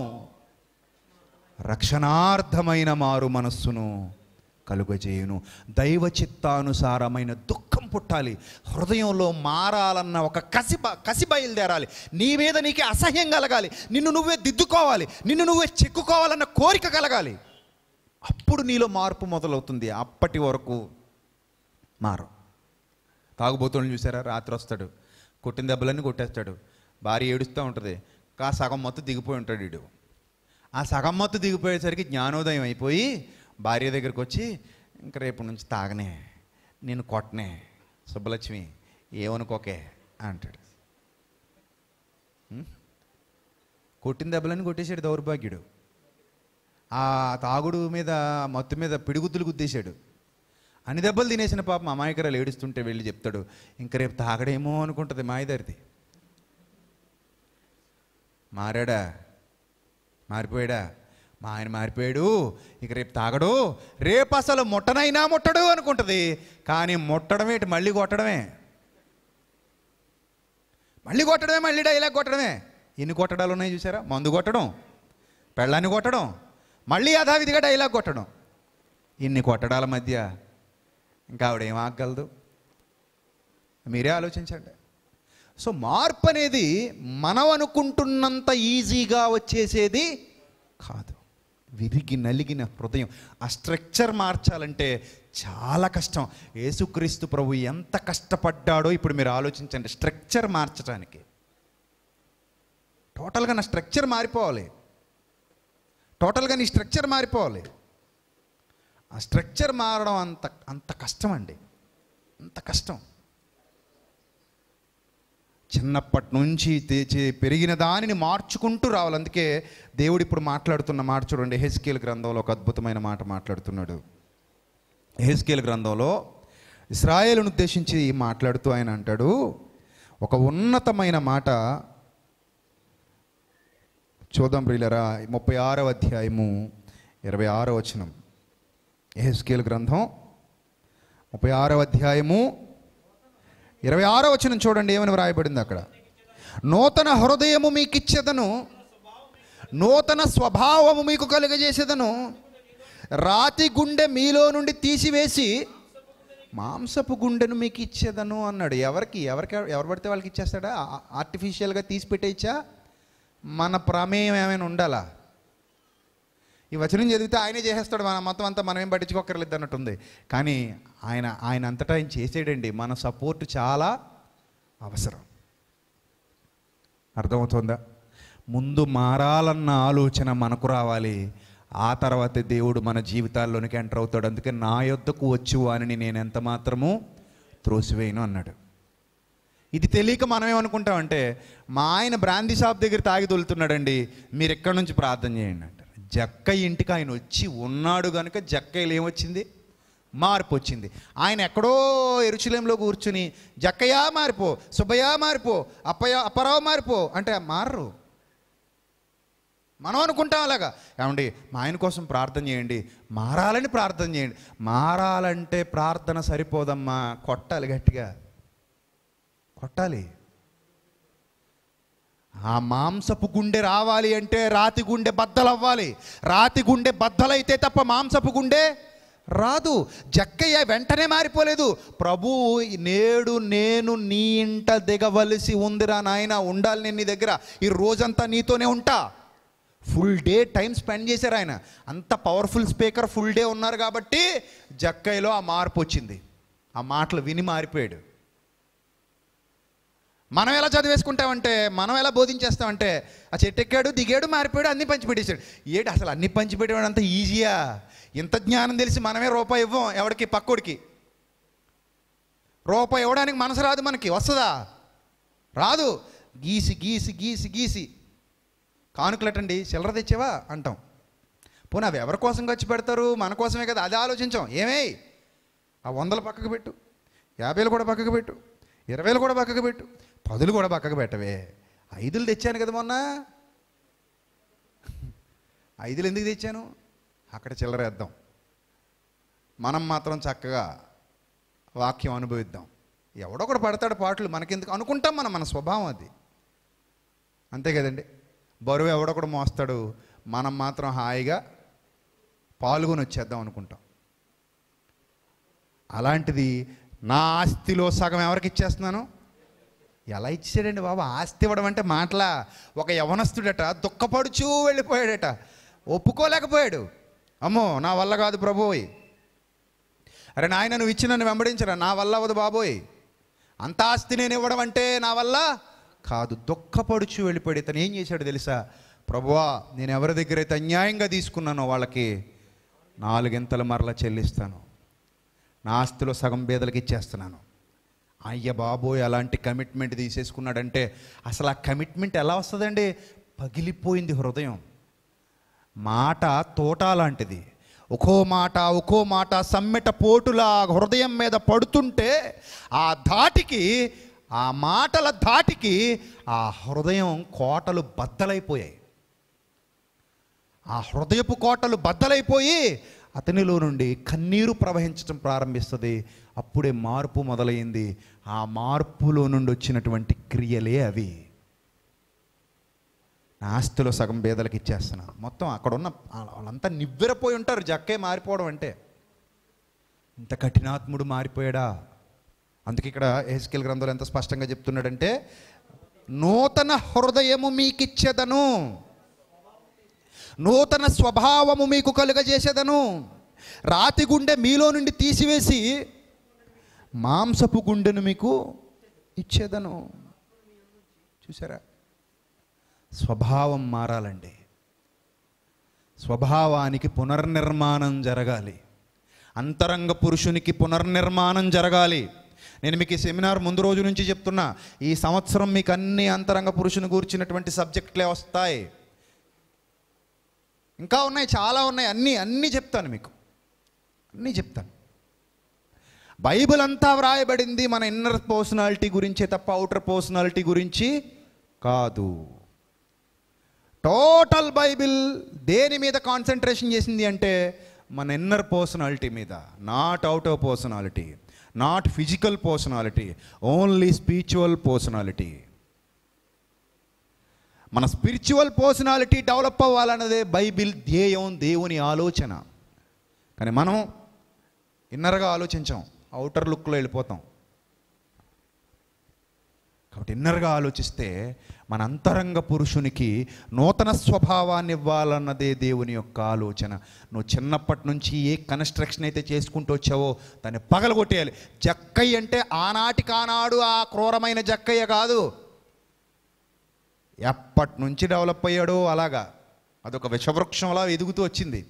రక్షణార్థమైన మారు మనస్సును కలుగజేయును దైవ చిత్తానుసారమైన దుఃఖం పుట్టాలి హృదయంలో మారాలన్న ఒక కసి కసి బయలుదేరాలి నీ మీద నీకే అసహ్యం కలగాలి నిన్ను నువ్వే దిద్దుకోవాలి నిన్ను నువ్వే చెక్కుకోవాలన్న కోరిక కలగాలి అప్పుడు నీలో మార్పు మొదలవుతుంది అప్పటి వరకు మారు తాగుబోతులను చూసారా రాత్రి వస్తాడు కొట్టిన దెబ్బలన్నీ కొట్టేస్తాడు భార్య ఏడుస్తూ ఉంటుంది కా సగం మొత్తం దిగిపోయి ఉంటాడు వీడు ఆ సగం మొత్తం దిగిపోయేసరికి జ్ఞానోదయం అయిపోయి భార్య దగ్గరికి వచ్చి ఇంక రేపు నుంచి తాగనే నేను కొట్టనే సుబ్బలక్ష్మి ఏమనుకోకే అంటాడు కొట్టిన దెబ్బలని కొట్టేశాడు దౌర్భాగ్యుడు ఆ తాగుడు మీద మత్తు మీద పిడిగుద్దులు గుద్దేశాడు అన్ని దెబ్బలు తినేసిన పాపం అమాయకరాలు ఏడుస్తుంటే వెళ్ళి చెప్తాడు ఇంక రేపు తాగడేమో అనుకుంటుంది మాయదారిది మారాడా మారిపోయాడా మా ఆయన మారిపోయాడు ఇక రేపు తాగడు రేపు అసలు ముట్టనైనా ముట్టడు అనుకుంటుంది కానీ ముట్టడమే ఇటు మళ్ళీ కొట్టడమే మళ్ళీ కొట్టడమే మళ్ళీ డైలాగ్ కొట్టడమే ఎన్ని కొట్టడాలు ఉన్నాయి చూసారా మందు కొట్టడం పెళ్ళాన్ని కొట్టడం మళ్ళీ యథావిధిగా డైలాగ్ కొట్టడం ఇన్ని కొట్టడాల మధ్య ఇంకా ఆవిడేం ఆగలదు మీరే ఆలోచించండి సో మార్పు అనేది మనం అనుకుంటున్నంత ఈజీగా వచ్చేసేది కాదు విరిగి నలిగిన హృదయం ఆ స్ట్రక్చర్ మార్చాలంటే చాలా కష్టం యేసుక్రీస్తు ప్రభు ఎంత కష్టపడ్డాడో ఇప్పుడు మీరు ఆలోచించండి స్ట్రక్చర్ మార్చడానికి టోటల్గా నా స్ట్రక్చర్ మారిపోవాలి టోటల్గా నీ స్ట్రక్చర్ మారిపోవాలి ఆ స్ట్రక్చర్ మారడం అంత అంత కష్టం అండి అంత కష్టం చిన్నప్పటి నుంచి తెచ్చి పెరిగిన దానిని మార్చుకుంటూ రావాలి అందుకే దేవుడు ఇప్పుడు మాట్లాడుతున్న మాట చూడండి హెస్కేల్ గ్రంథంలో ఒక అద్భుతమైన మాట మాట్లాడుతున్నాడు హెచ్కేల్ గ్రంథంలో ఇస్రాయేల్ను ఉద్దేశించి మాట్లాడుతూ ఆయన అంటాడు ఒక ఉన్నతమైన మాట చూద్దాం ప్రియులరా ముప్పై ఆరవ అధ్యాయము ఇరవై ఆరో వచనం ఎహెస్కేల్ గ్రంథం ముప్పై ఆరవ అధ్యాయము ఇరవై ఆరో వచనం చూడండి ఏమని వ్రాయబడింది అక్కడ నూతన హృదయము మీకు ఇచ్చేదను నూతన స్వభావము మీకు కలుగజేసేదను రాతి గుండె మీలో నుండి తీసివేసి మాంసపు గుండెను మీకు ఇచ్చేదను అన్నాడు ఎవరికి ఎవరికి ఎవరు పడితే వాళ్ళకి ఇచ్చేస్తాడా ఆర్టిఫిషియల్గా తీసి పెట్టేచ్చా మన ప్రమేయం ఏమైనా ఉండాలా ఈ వచనం చదివితే ఆయనే చేసేస్తాడు మన మొత్తం అంతా మనమేం ఏం పట్టించుకోకర్లేదు అన్నట్టుంది కానీ ఆయన ఆయన అంతటా ఆయన చేసేడండి మన సపోర్ట్ చాలా అవసరం అర్థమవుతుందా ముందు మారాలన్న ఆలోచన మనకు రావాలి ఆ తర్వాత దేవుడు మన జీవితాల్లోనికి ఎంటర్ అవుతాడు అందుకే నా యొద్దకు వచ్చు అని నేను ఎంత మాత్రము త్రోసివేయను అన్నాడు ఇది తెలియక మనం ఏమనుకుంటామంటే మా ఆయన బ్రాందీ షాప్ దగ్గర తాగి తొలుతున్నాడండి మీరు ఎక్కడి నుంచి ప్రార్థన చేయండి జక్క ఇంటికి ఆయన వచ్చి ఉన్నాడు కనుక జక్కయ్యలు ఏమొచ్చింది మార్పు వచ్చింది ఆయన ఎక్కడో ఎరుచులేంలో కూర్చుని జక్కయా మారిపో సుబ్బయ్య మారిపో అప్పయ అప్పరావు మారిపో అంటే మారరు మనం అనుకుంటాం అలాగా ఏమండి మా ఆయన కోసం ప్రార్థన చేయండి మారాలని ప్రార్థన చేయండి మారాలంటే ప్రార్థన సరిపోదమ్మా కొట్టాలి గట్టిగా కొట్టాలి ఆ మాంసపు గుండె రావాలి అంటే రాతి గుండె బద్దలవ్వాలి రాతి గుండె బద్దలైతే తప్ప మాంసపు గుండె రాదు జక్కయ్య వెంటనే మారిపోలేదు ప్రభు నేడు నేను నీ ఇంట దిగవలసి ఉందిరా నాయన ఉండాలి నేను నీ దగ్గర ఈ రోజంతా నీతోనే ఉంటా ఫుల్ డే టైం స్పెండ్ చేశారు ఆయన అంత పవర్ఫుల్ స్పీకర్ ఫుల్ డే ఉన్నారు కాబట్టి జక్కయ్యలో ఆ మార్పు వచ్చింది ఆ మాటలు విని మారిపోయాడు మనం ఎలా చదివేసుకుంటామంటే మనం ఎలా బోధించేస్తామంటే ఆ చెట్టు ఎక్కాడు దిగాడు మారిపోయాడు అన్ని పంచిపెట్టేశాడు ఏడు అసలు అన్ని పంచిపెట్టేవాడు అంత ఈజీయా ఇంత జ్ఞానం తెలిసి మనమే రూపాయి ఇవ్వం ఎవడికి పక్కోడికి రూపాయి ఇవ్వడానికి మనసు రాదు మనకి వస్తుందా రాదు గీసి గీసి గీసి గీసి కానుకలటండి చిల్లర తెచ్చేవా అంటాం పోనీ అవి ఎవరి కోసం ఖర్చు పెడతారు మన కోసమే కదా అదే ఆలోచించాం ఏమే ఆ వందలు పక్కకు పెట్టు యాభైలు కూడా పక్కకు పెట్టు ఇరవైలు కూడా పక్కకు పెట్టు పదులు కూడా పక్కకు పెట్టవే ఐదులు తెచ్చాను కదా మొన్న ఐదులు ఎందుకు తెచ్చాను అక్కడ చిల్లరేద్దాం మనం మాత్రం చక్కగా వాక్యం అనుభవిద్దాం ఎవడొకడు పడతాడు పాటలు మనకెందుకు అనుకుంటాం మనం మన స్వభావం అది అంతే కదండి బరువు ఎవడొకడు మోస్తాడు మనం మాత్రం హాయిగా పాల్గొని వచ్చేద్దాం అనుకుంటాం అలాంటిది నా ఆస్తిలో సగం ఎవరికి ఇచ్చేస్తున్నాను ఎలా ఇచ్చాడండి బాబు ఆస్తి ఇవ్వడం అంటే మాటలా ఒక యవనస్తుడట దుఃఖపడుచూ వెళ్ళిపోయాడట ఒప్పుకోలేకపోయాడు అమ్మో నా వల్ల కాదు ప్రభోయ్ అరే నాయన నువ్వు ఇచ్చి నన్ను వెంబడించరా నా వల్ల అవ్వదు బాబోయ్ అంత ఆస్తి నేను ఇవ్వడం అంటే నా వల్ల కాదు దుఃఖపడుచు వెళ్ళిపోయాడు ఇతను ఏం చేశాడు తెలుసా ప్రభువా నేను ఎవరి దగ్గర అయితే అన్యాయంగా తీసుకున్నానో వాళ్ళకి నాలుగింతలు మరలా చెల్లిస్తాను నా ఆస్తిలో సగం బేదలకి ఇచ్చేస్తున్నాను అయ్య బాబోయ్ అలాంటి కమిట్మెంట్ తీసేసుకున్నాడంటే అసలు ఆ కమిట్మెంట్ ఎలా వస్తుందండి పగిలిపోయింది హృదయం మాట తోట లాంటిది ఒక్కో మాట ఒక్కో మాట సమ్మెట పోటుల హృదయం మీద పడుతుంటే ఆ ధాటికి ఆ మాటల ధాటికి ఆ హృదయం కోటలు బద్దలైపోయాయి ఆ హృదయపు కోటలు బద్దలైపోయి అతనిలో నుండి కన్నీరు ప్రవహించడం ప్రారంభిస్తుంది అప్పుడే మార్పు మొదలైంది ఆ మార్పులో నుండి వచ్చినటువంటి క్రియలే అవి నా ఆస్తిలో సగం బేదలకు ఇచ్చేస్తున్నా మొత్తం అక్కడ ఉన్న వాళ్ళంతా నివ్వెరపోయి ఉంటారు జక్కే మారిపోవడం అంటే ఇంత కఠినాత్ముడు మారిపోయాడా అందుకే ఇక్కడ ఏస్కేల్ గ్రంథాలు ఎంత స్పష్టంగా చెప్తున్నాడంటే నూతన హృదయము మీకిచ్చేదను నూతన స్వభావము మీకు కలుగజేసేదను రాతి గుండె మీలో నుండి తీసివేసి మాంసపు గుండెను మీకు ఇచ్చేదను చూసారా స్వభావం మారాలండి స్వభావానికి పునర్నిర్మాణం జరగాలి అంతరంగ పురుషునికి పునర్నిర్మాణం జరగాలి నేను మీకు ఈ సెమినార్ ముందు రోజు నుంచి చెప్తున్నా ఈ సంవత్సరం మీకు అన్ని అంతరంగ పురుషుని కూర్చున్నటువంటి సబ్జెక్టులే వస్తాయి ఇంకా ఉన్నాయి చాలా ఉన్నాయి అన్నీ అన్నీ చెప్తాను మీకు అన్నీ చెప్తాను బైబిల్ అంతా వ్రాయబడింది మన ఇన్నర్ పర్సనాలిటీ గురించే తప్ప అవుటర్ పర్సనాలిటీ గురించి కాదు టోటల్ బైబిల్ దేని మీద కాన్సన్ట్రేషన్ చేసింది అంటే మన ఇన్నర్ పర్సనాలిటీ మీద not outer personality not physical personality only spiritual personality మన స్పిరిచువల్ పర్సనాలిటీ డెవలప్ అవ్వాలన్నదే బైబిల్ ధ్యేయం దేవుని ఆలోచన కానీ మనం ఇన్నర్గా ఆలోచించాం అవుటర్ లుక్లో వెళ్ళిపోతాం కాబట్టి ఇన్నర్గా ఆలోచిస్తే మన అంతరంగ పురుషునికి నూతన స్వభావాన్ని ఇవ్వాలన్నదే దేవుని యొక్క ఆలోచన నువ్వు చిన్నప్పటి నుంచి ఏ కన్స్ట్రక్షన్ అయితే చేసుకుంటూ వచ్చావో దాన్ని పగలగొట్టేయాలి జక్కయ్య అంటే ఆనాటి కానాడు ఆ క్రూరమైన జక్కయ్య కాదు ఎప్పటి నుంచి డెవలప్ అయ్యాడో అలాగా అదొక విషవృక్షంలా ఎదుగుతూ వచ్చింది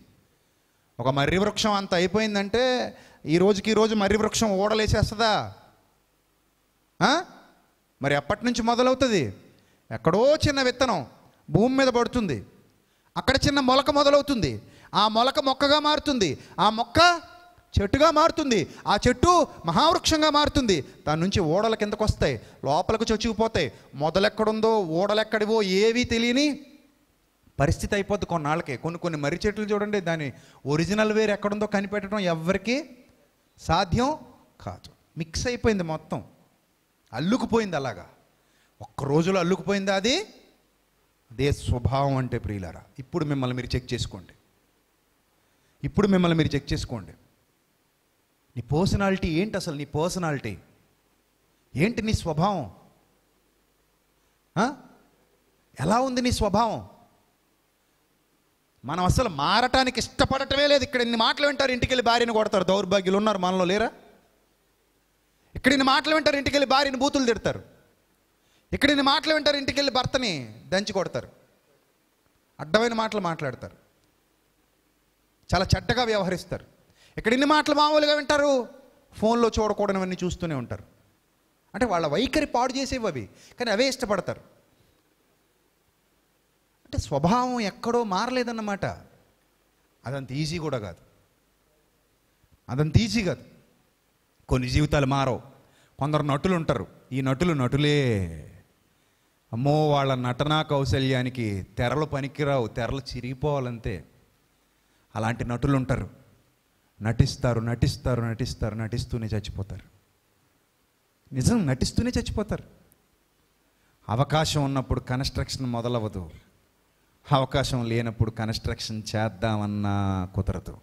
ఒక మర్రి వృక్షం అంత అయిపోయిందంటే ఈ రోజుకి ఈ రోజు మర్రి వృక్షం ఓడలేసేస్తుందా మరి ఎప్పటి నుంచి మొదలవుతుంది ఎక్కడో చిన్న విత్తనం భూమి మీద పడుతుంది అక్కడ చిన్న మొలక మొదలవుతుంది ఆ మొలక మొక్కగా మారుతుంది ఆ మొక్క చెట్టుగా మారుతుంది ఆ చెట్టు మహావృక్షంగా మారుతుంది దాని నుంచి ఓడల కిందకు వస్తాయి లోపలకు చొచ్చుకుపోతాయి మొదలెక్కడుందో ఓడలెక్కడివో ఏవీ తెలియని పరిస్థితి అయిపోద్ది కొన్నాళ్ళకి కొన్ని కొన్ని మర్రి చెట్లు చూడండి దాని ఒరిజినల్ వేరు ఎక్కడుందో కనిపెట్టడం ఎవరికీ సాధ్యం కాదు మిక్స్ అయిపోయింది మొత్తం అల్లుకుపోయింది అలాగా ఒక్క రోజులో అల్లుకుపోయిందా అది అదే స్వభావం అంటే ప్రియులారా ఇప్పుడు మిమ్మల్ని మీరు చెక్ చేసుకోండి ఇప్పుడు మిమ్మల్ని మీరు చెక్ చేసుకోండి నీ పర్సనాలిటీ ఏంటి అసలు నీ పర్సనాలిటీ ఏంటి నీ స్వభావం ఎలా ఉంది నీ స్వభావం మనం అసలు మారటానికి ఇష్టపడటమే లేదు ఇక్కడ ఇన్ని మాటలు వింటారు ఇంటికి వెళ్ళి భార్యను కొడతారు దౌర్భాగ్యులు ఉన్నారు మనలో లేరా ఇక్కడ ఇన్ని మాటలు వింటారు ఇంటికి వెళ్ళి భార్యని బూతులు తిడతారు ఇక్కడ ఇన్ని మాటలు వింటారు ఇంటికి వెళ్ళి భర్తని దంచి కొడతారు అడ్డమైన మాటలు మాట్లాడతారు చాలా చెడ్డగా వ్యవహరిస్తారు ఇక్కడ ఇన్ని మాటలు మామూలుగా వింటారు ఫోన్లో చూడకూడనివన్నీ చూస్తూనే ఉంటారు అంటే వాళ్ళ వైఖరి పాడు చేసేవి అవి కానీ అవే ఇష్టపడతారు అంటే స్వభావం ఎక్కడో మారలేదన్నమాట అదంత ఈజీ కూడా కాదు అదంత ఈజీ కాదు కొన్ని జీవితాలు మారవు కొందరు నటులు ఉంటారు ఈ నటులు నటులే అమ్మో వాళ్ళ నటనా కౌశల్యానికి తెరలు పనికిరావు తెరలు చిరిగిపోవాలంతే అలాంటి నటులు ఉంటారు నటిస్తారు నటిస్తారు నటిస్తారు నటిస్తూనే చచ్చిపోతారు నిజం నటిస్తూనే చచ్చిపోతారు అవకాశం ఉన్నప్పుడు కన్స్ట్రక్షన్ మొదలవ్వదు అవకాశం లేనప్పుడు కన్స్ట్రక్షన్ చేద్దామన్న కుదరదు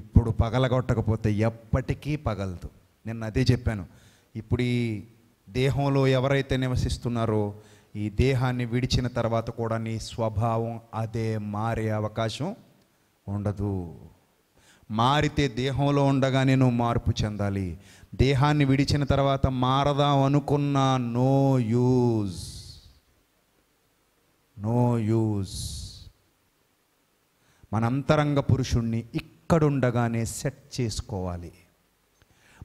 ఇప్పుడు పగలగొట్టకపోతే ఎప్పటికీ పగలదు నిన్న అదే చెప్పాను ఇప్పుడు ఈ దేహంలో ఎవరైతే నివసిస్తున్నారో ఈ దేహాన్ని విడిచిన తర్వాత కూడా నీ స్వభావం అదే మారే అవకాశం ఉండదు మారితే దేహంలో ఉండగా నేను మార్పు చెందాలి దేహాన్ని విడిచిన తర్వాత మారదాం అనుకున్నా నో యూజ్ నో యూజ్ మన అంతరంగ పురుషుణ్ణి ఇక్కడుండగానే సెట్ చేసుకోవాలి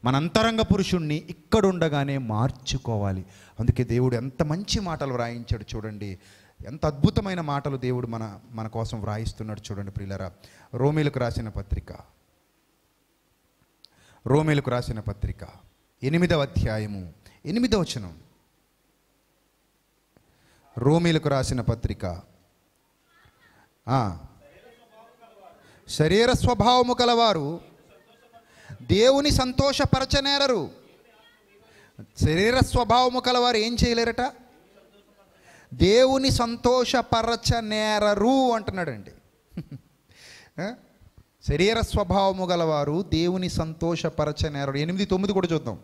మన అంతరంగ పురుషుణ్ణి ఇక్కడుండగానే మార్చుకోవాలి అందుకే దేవుడు ఎంత మంచి మాటలు వ్రాయించాడు చూడండి ఎంత అద్భుతమైన మాటలు దేవుడు మన మన కోసం వ్రాయిస్తున్నాడు చూడండి ప్రియులరా రోమిలకు రాసిన పత్రిక రోమిలకు రాసిన పత్రిక ఎనిమిదవ అధ్యాయము ఎనిమిదవ వచనం రోమిలకు రాసిన పత్రిక శరీర స్వభావము కలవారు దేవుని సంతోషపరచనేరరు శరీర స్వభావము కలవారు ఏం చేయలేరట దేవుని సంతోషపరచనేరరు అంటున్నాడండి శరీర స్వభావము గలవారు దేవుని సంతోషపరచనేరడు ఎనిమిది తొమ్మిది కూడా చూద్దాం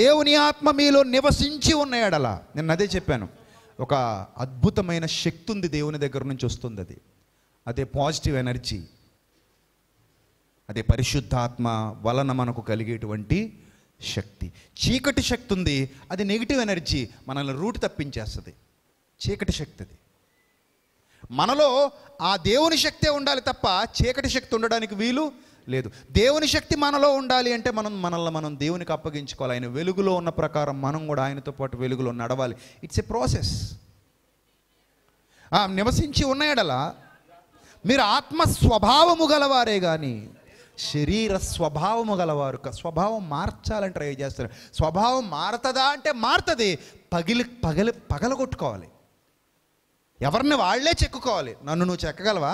దేవుని ఆత్మ మీలో నివసించి ఉన్నాయాడలా నేను అదే చెప్పాను ఒక అద్భుతమైన శక్తి ఉంది దేవుని దగ్గర నుంచి వస్తుంది అది అదే పాజిటివ్ ఎనర్జీ అదే పరిశుద్ధాత్మ వలన మనకు కలిగేటువంటి శక్తి చీకటి శక్తి ఉంది అది నెగిటివ్ ఎనర్జీ మనల్ని రూట్ తప్పించేస్తుంది చీకటి శక్తి అది మనలో ఆ దేవుని శక్తే ఉండాలి తప్ప చీకటి శక్తి ఉండడానికి వీలు లేదు దేవుని శక్తి మనలో ఉండాలి అంటే మనం మనల్ని మనం దేవునికి అప్పగించుకోవాలి ఆయన వెలుగులో ఉన్న ప్రకారం మనం కూడా ఆయనతో పాటు వెలుగులో నడవాలి ఇట్స్ ఎ ప్రాసెస్ నివసించి ఉన్నాయడలా మీరు ఆత్మ స్వభావము గలవారే కానీ శరీర స్వభావము గలవారు స్వభావం మార్చాలని ట్రై చేస్తారు స్వభావం మారుతుందా అంటే మారుతుంది పగిలి పగలి పగలగొట్టుకోవాలి ఎవరిని వాళ్లే చెక్కుకోవాలి నన్ను నువ్వు చెక్కగలవా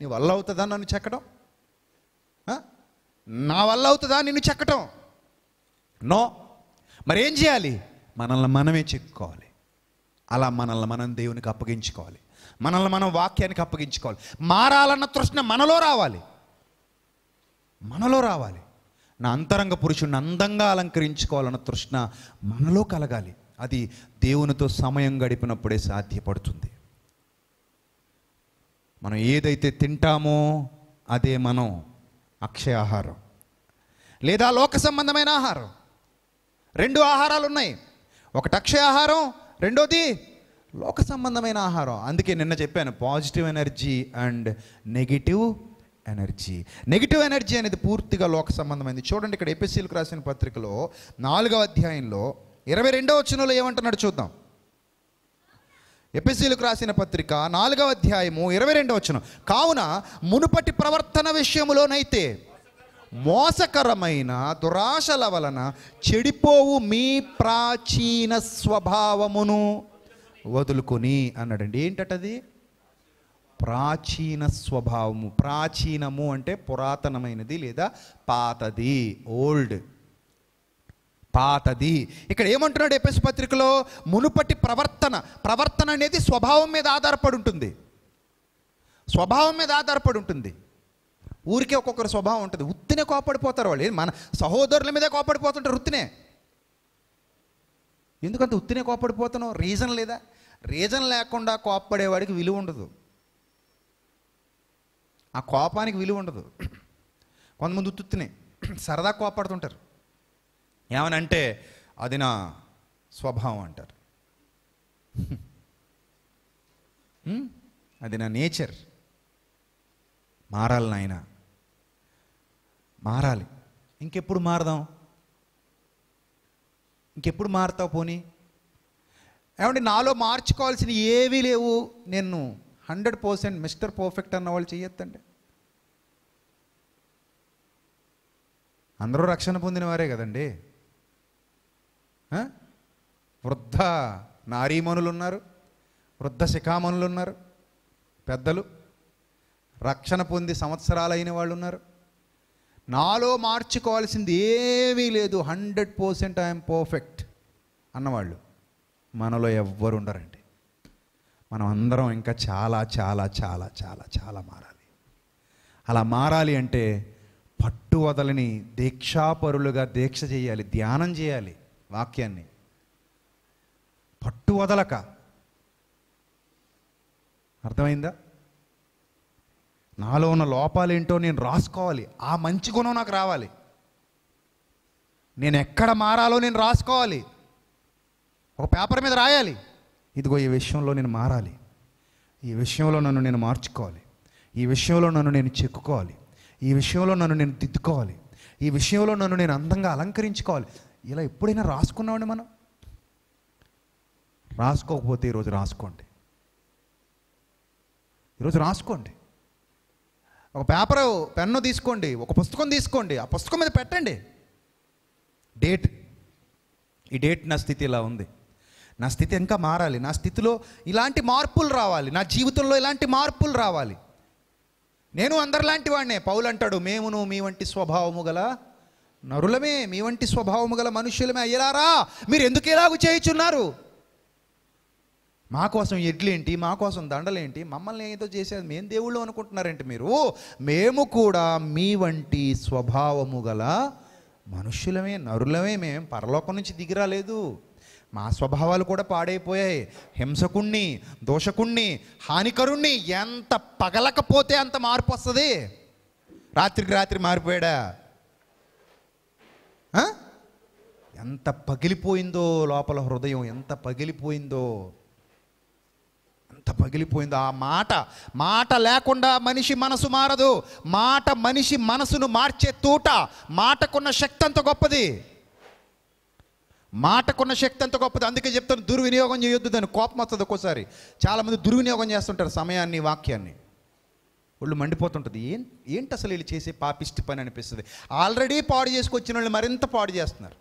నీ వల్ల అవుతుందా నన్ను చెక్కడం నా వల్ల అవుతుందా నిన్ను చెక్కటం నో మరి ఏం చేయాలి మనల్ని మనమే చెక్కుకోవాలి అలా మనల్ని మనం దేవునికి అప్పగించుకోవాలి మనల్ని మనం వాక్యానికి అప్పగించుకోవాలి మారాలన్న తృష్ణ మనలో రావాలి మనలో రావాలి నా అంతరంగ పురుషుడిని అందంగా అలంకరించుకోవాలన్న తృష్ణ మనలో కలగాలి అది దేవునితో సమయం గడిపినప్పుడే సాధ్యపడుతుంది మనం ఏదైతే తింటామో అదే మనం అక్షయ ఆహారం లేదా లోక సంబంధమైన ఆహారం రెండు ఆహారాలు ఉన్నాయి ఒకటి అక్షయ ఆహారం రెండోది లోక సంబంధమైన ఆహారం అందుకే నిన్న చెప్పాను positive energy and negative energy negative energy అనేది పూర్తిగా లోక సంబంధమైంది చూడండి ఇక్కడ ఎపిసిలకు రాసిన పత్రికలో నాలుగవ అధ్యాయంలో ఇరవై రెండవ వచ్చినలో ఏమంటున్నాడు చూద్దాం ఎపిసీలకు రాసిన పత్రిక నాలుగవ అధ్యాయము ఇరవై రెండవ వచ్చిన కావున మునుపటి ప్రవర్తన విషయంలోనైతే మోసకరమైన దురాశల వలన చెడిపోవు మీ ప్రాచీన స్వభావమును వదులుకొని అన్నాడండి ఏంటది ప్రాచీన స్వభావము ప్రాచీనము అంటే పురాతనమైనది లేదా పాతది ఓల్డ్ పాతది ఇక్కడ ఏమంటున్నాడు ఎపిస్ పత్రికలో మునుపటి ప్రవర్తన ప్రవర్తన అనేది స్వభావం మీద ఆధారపడి ఉంటుంది స్వభావం మీద ఆధారపడి ఉంటుంది ఊరికే ఒక్కొక్కరు స్వభావం ఉంటుంది ఉత్తినే కోపడిపోతారు వాళ్ళు మన సహోదరుల మీదే కోపడిపోతుంటారు ఉత్తినే ఎందుకంత ఉత్తినే కోపడిపోతున్నావు రీజన్ లేదా రీజన్ లేకుండా కోపడేవాడికి విలువ ఉండదు ఆ కోపానికి విలువ ఉండదు కొంతమంది ఉత్తుత్తినే సరదా కోపడుతుంటారు ఏమనంటే అది నా స్వభావం అంటారు అది నా నేచర్ మారాలి నాయన మారాలి ఇంకెప్పుడు మారదాం ఇంకెప్పుడు మారుతావు పోనీ ఏమంటే నాలో మార్చుకోవాల్సిన ఏవీ లేవు నేను హండ్రెడ్ పర్సెంట్ మిస్టర్ పర్ఫెక్ట్ అన్న వాళ్ళు చెయ్యొద్దండి అందరూ రక్షణ పొందిన వారే కదండి వృద్ధ నారీమణులు ఉన్నారు వృద్ధ శిఖామణులు ఉన్నారు పెద్దలు రక్షణ పొంది సంవత్సరాలైన వాళ్ళు ఉన్నారు నాలో మార్చుకోవాల్సింది ఏమీ లేదు హండ్రెడ్ పర్సెంట్ ఐఎమ్ పర్ఫెక్ట్ అన్నవాళ్ళు మనలో ఎవ్వరు ఉండరండి మనం అందరం ఇంకా చాలా చాలా చాలా చాలా చాలా మారాలి అలా మారాలి అంటే పట్టు వదలని దీక్షాపరులుగా దీక్ష చేయాలి ధ్యానం చేయాలి వాక్యాన్ని పట్టు వదలక అర్థమైందా నాలో ఉన్న లోపాలు ఏంటో నేను రాసుకోవాలి ఆ మంచి గుణం నాకు రావాలి నేను ఎక్కడ మారాలో నేను రాసుకోవాలి ఒక పేపర్ మీద రాయాలి ఇదిగో ఈ విషయంలో నేను మారాలి ఈ విషయంలో నన్ను నేను మార్చుకోవాలి ఈ విషయంలో నన్ను నేను చెక్కుకోవాలి ఈ విషయంలో నన్ను నేను దిద్దుకోవాలి ఈ విషయంలో నన్ను నేను అందంగా అలంకరించుకోవాలి ఇలా ఎప్పుడైనా రాసుకున్నామండి మనం రాసుకోకపోతే ఈరోజు రాసుకోండి ఈరోజు రాసుకోండి ఒక పేపర్ పెన్ను తీసుకోండి ఒక పుస్తకం తీసుకోండి ఆ పుస్తకం మీద పెట్టండి డేట్ ఈ డేట్ నా స్థితి ఇలా ఉంది నా స్థితి ఇంకా మారాలి నా స్థితిలో ఇలాంటి మార్పులు రావాలి నా జీవితంలో ఇలాంటి మార్పులు రావాలి నేను అందరిలాంటి వాడినే పౌలు అంటాడు మేమును మీ వంటి స్వభావము గల నరులమే మీ వంటి స్వభావము గల మనుషులమే అయ్యారా మీరు ఎందుకు ఎలాగు చేయుచున్నారు మా కోసం ఎడ్లేంటి మా కోసం దండలేంటి మమ్మల్ని ఏదో చేసేది మేము దేవుళ్ళు అనుకుంటున్నారంటే మీరు మేము కూడా మీ వంటి స్వభావము గల మనుషులమే నరులమే మేము పరలోకం నుంచి దిగిరాలేదు మా స్వభావాలు కూడా పాడైపోయాయి హింసకుణ్ణి దోషకుణ్ణి హానికరుణ్ణి ఎంత పగలకపోతే అంత మార్పు వస్తుంది రాత్రికి రాత్రి మారిపోయాడా ఎంత పగిలిపోయిందో లోపల హృదయం ఎంత పగిలిపోయిందో ఎంత పగిలిపోయిందో ఆ మాట మాట లేకుండా మనిషి మనసు మారదు మాట మనిషి మనసును మార్చే తూట మాటకున్న శక్తి అంత గొప్పది మాటకున్న శక్తి అంత గొప్పది అందుకే చెప్తాను దుర్వినియోగం చేయొద్దు దాని కోపం వస్తుంది ఒక్కోసారి చాలామంది దుర్వినియోగం చేస్తుంటారు సమయాన్ని వాక్యాన్ని ఒళ్ళు మండిపోతుంటుంది ఏం ఏంటి అసలు వీళ్ళు చేసే పాపిష్టి పని అనిపిస్తుంది ఆల్రెడీ పాడు చేసుకొచ్చిన వాళ్ళు మరింత పాడు చేస్తున్నారు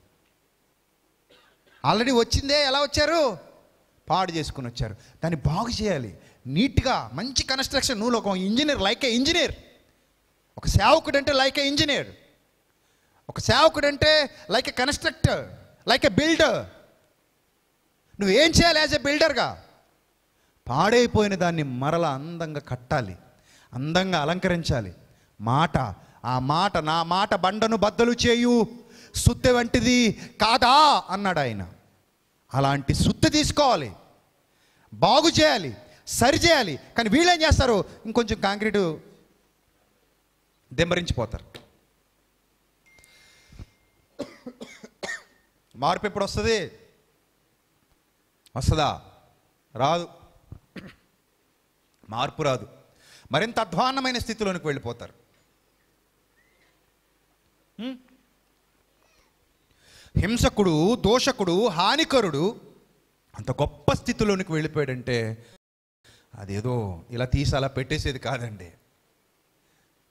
ఆల్రెడీ వచ్చిందే ఎలా వచ్చారు పాడు చేసుకుని వచ్చారు దాన్ని బాగు చేయాలి నీట్గా మంచి కన్స్ట్రక్షన్ నువ్వు ఒక ఇంజనీర్ లైక్ ఏ ఇంజనీర్ ఒక సేవకుడు అంటే లైక్ ఏ ఇంజనీర్ ఒక సేవకుడు అంటే like a constructor like a builder నువ్వేం చేయాలి యాజ్ ఎ బిల్డర్గా పాడైపోయిన దాన్ని మరలా అందంగా కట్టాలి అందంగా అలంకరించాలి మాట ఆ మాట నా మాట బండను బద్దలు చేయు సుత్తె వంటిది కాదా అన్నాడు ఆయన అలాంటి సుత్తె తీసుకోవాలి బాగు చేయాలి సరి చేయాలి కానీ వీళ్ళేం చేస్తారు ఇంకొంచెం కాంక్రీటు దెమ్మరించిపోతారు మార్పు ఎప్పుడు వస్తుంది వస్తుందా రాదు మార్పు రాదు మరింత అధ్వాన్నమైన స్థితిలోనికి వెళ్ళిపోతారు హింసకుడు దోషకుడు హానికరుడు అంత గొప్ప స్థితిలోనికి వెళ్ళిపోయాడంటే అదేదో ఇలా తీసి అలా పెట్టేసేది కాదండి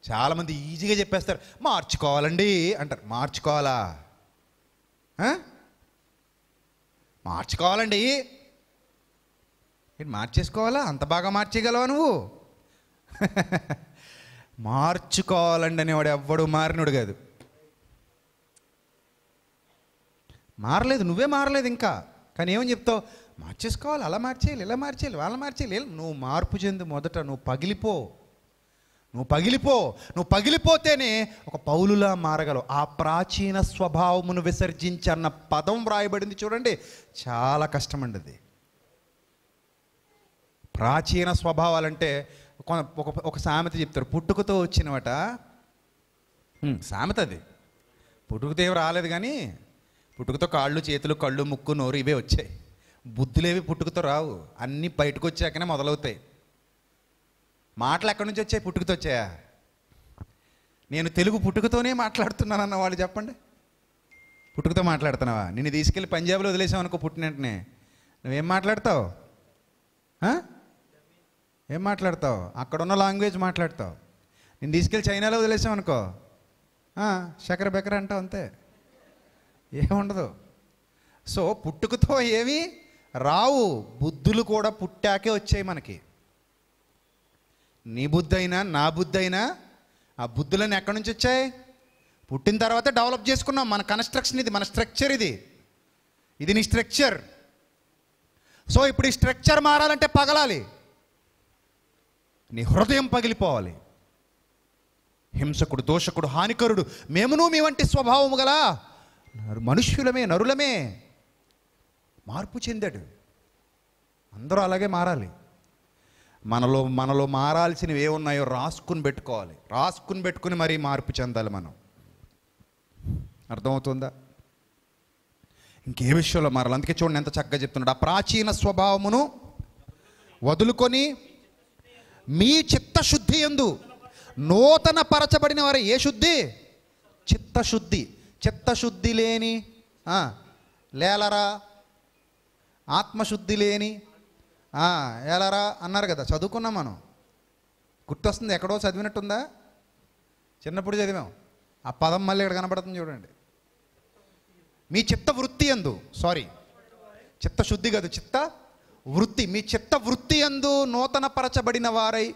చాలామంది ఈజీగా చెప్పేస్తారు మార్చుకోవాలండి అంటారు మార్చుకోవాలా మార్చుకోవాలండి మార్చేసుకోవాలా అంత బాగా మార్చేయగలవా నువ్వు మార్చుకోవాలండి అనేవాడు ఎవ్వడు మారినోడు కాదు మారలేదు నువ్వే మారలేదు ఇంకా కానీ ఏమని చెప్తావు మార్చేసుకోవాలి అలా మార్చేయాలి ఇలా మార్చేయాలి వాళ్ళ మార్చేయాలి నువ్వు మార్పు చెందు మొదట నువ్వు పగిలిపో నువ్వు పగిలిపో నువ్వు పగిలిపోతేనే ఒక పౌలులా మారగలవు ఆ ప్రాచీన స్వభావమును విసర్జించి అన్న పదం వ్రాయబడింది చూడండి చాలా కష్టమండి అది ప్రాచీన స్వభావాలంటే ఒక ఒక సామెత చెప్తారు పుట్టుకతో వచ్చినవట సామెత అది పుట్టుకతో ఏమి రాలేదు కానీ పుట్టుకతో కాళ్ళు చేతులు కళ్ళు ముక్కు నోరు ఇవే వచ్చాయి బుద్ధులేవి పుట్టుకతో రావు అన్నీ బయటకు వచ్చాకనే మొదలవుతాయి మాటలు ఎక్కడి నుంచి వచ్చాయి పుట్టుకతో వచ్చాయా నేను తెలుగు పుట్టుకతోనే మాట్లాడుతున్నానన్న వాళ్ళు చెప్పండి పుట్టుకతో మాట్లాడుతున్నావా నిన్ను తీసుకెళ్ళి పంజాబ్లో వదిలేసావు అనుకో పుట్టినట్టునే నువ్వేం మాట్లాడతావు ఏం మాట్లాడతావు అక్కడ ఉన్న లాంగ్వేజ్ మాట్లాడతావు నేను తీసుకెళ్ళి చైనాలో వదిలేసాం అనుకో చక్కెర బెకర అంటావు అంతే ఏముండదు సో పుట్టుకతో ఏమీ రావు బుద్ధులు కూడా పుట్టాకే వచ్చాయి మనకి నీ బుద్ధి అయినా నా బుద్ధి అయినా ఆ బుద్ధులన్నీ ఎక్కడి నుంచి వచ్చాయి పుట్టిన తర్వాత డెవలప్ చేసుకున్నాం మన కన్స్ట్రక్షన్ ఇది మన స్ట్రక్చర్ ఇది ఇది నీ స్ట్రక్చర్ సో ఇప్పుడు ఈ స్ట్రక్చర్ మారాలంటే పగలాలి నీ హృదయం పగిలిపోవాలి హింసకుడు దోషకుడు హానికరుడు మేమును మీ వంటి స్వభావము గల మనుష్యులమే నరులమే మార్పు చెందాడు అందరూ అలాగే మారాలి మనలో మనలో మారాల్సినవి ఏమున్నాయో రాసుకుని పెట్టుకోవాలి రాసుకుని పెట్టుకుని మరీ మార్పు చెందాలి మనం అర్థమవుతుందా ఇంకే విషయంలో మారాలి అందుకే చూడండి ఎంత చక్కగా చెప్తున్నాడు ఆ ప్రాచీన స్వభావమును వదులుకొని మీ చిత్తశుద్ధి ఎందు నూతన పరచబడిన వారు ఏ శుద్ధి చిత్తశుద్ధి చిత్తశుద్ధి లేని లేలరా ఆత్మశుద్ధి లేని ఏలరా అన్నారు కదా చదువుకున్నాం మనం గుర్తొస్తుంది ఎక్కడో చదివినట్టుందా చిన్నప్పుడు చదివాం ఆ పదం మళ్ళీ ఇక్కడ కనబడుతుంది చూడండి మీ చిత్త వృత్తి ఎందు సారీ చిత్తశుద్ధి కాదు చిత్త వృత్తి మీ చిత్త వృత్తి అందు నూతనపరచబడిన వారై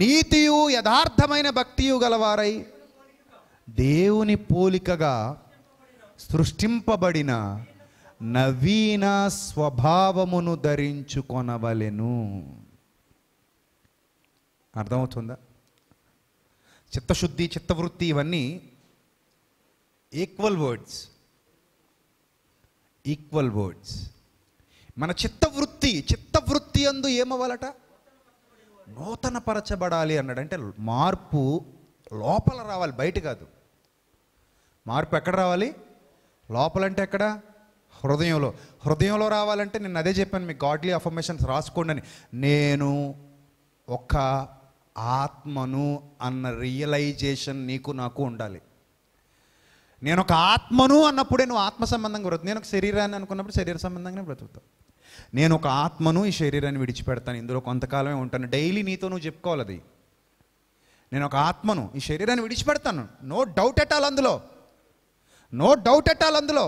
నీతియు యథార్థమైన భక్తియు గలవారై దేవుని పోలికగా సృష్టింపబడిన నవీన స్వభావమును ధరించుకొనవలెను అర్థమవుతుందా చిత్తశుద్ధి చిత్తవృత్తి ఇవన్నీ ఈక్వల్ వర్డ్స్ ఈక్వల్ వర్డ్స్ మన చిత్తవృత్తి చిత్తవృత్తి అందు ఏమవ్వాలట నూతన పరచబడాలి అన్నాడు అంటే మార్పు లోపల రావాలి బయట కాదు మార్పు ఎక్కడ రావాలి లోపలంటే ఎక్కడ హృదయంలో హృదయంలో రావాలంటే నేను అదే చెప్పాను మీ గాడ్లీ అఫర్మేషన్స్ రాసుకోండి అని నేను ఒక ఆత్మను అన్న రియలైజేషన్ నీకు నాకు ఉండాలి నేను ఒక ఆత్మను అన్నప్పుడే నువ్వు ఆత్మ సంబంధంగా బ్రతుకు నేను ఒక శరీరాన్ని అనుకున్నప్పుడు శరీర సంబంధంగానే బ్రతుకుతావు నేను ఒక ఆత్మను ఈ శరీరాన్ని విడిచిపెడతాను ఇందులో కొంతకాలమే ఉంటాను డైలీ నీతో నువ్వు చెప్పుకోవాలి అది నేను ఒక ఆత్మను ఈ శరీరాన్ని విడిచిపెడతాను నో డౌట్ ఎట్టాలి అందులో నో డౌట్ ఎట్టాలి అందులో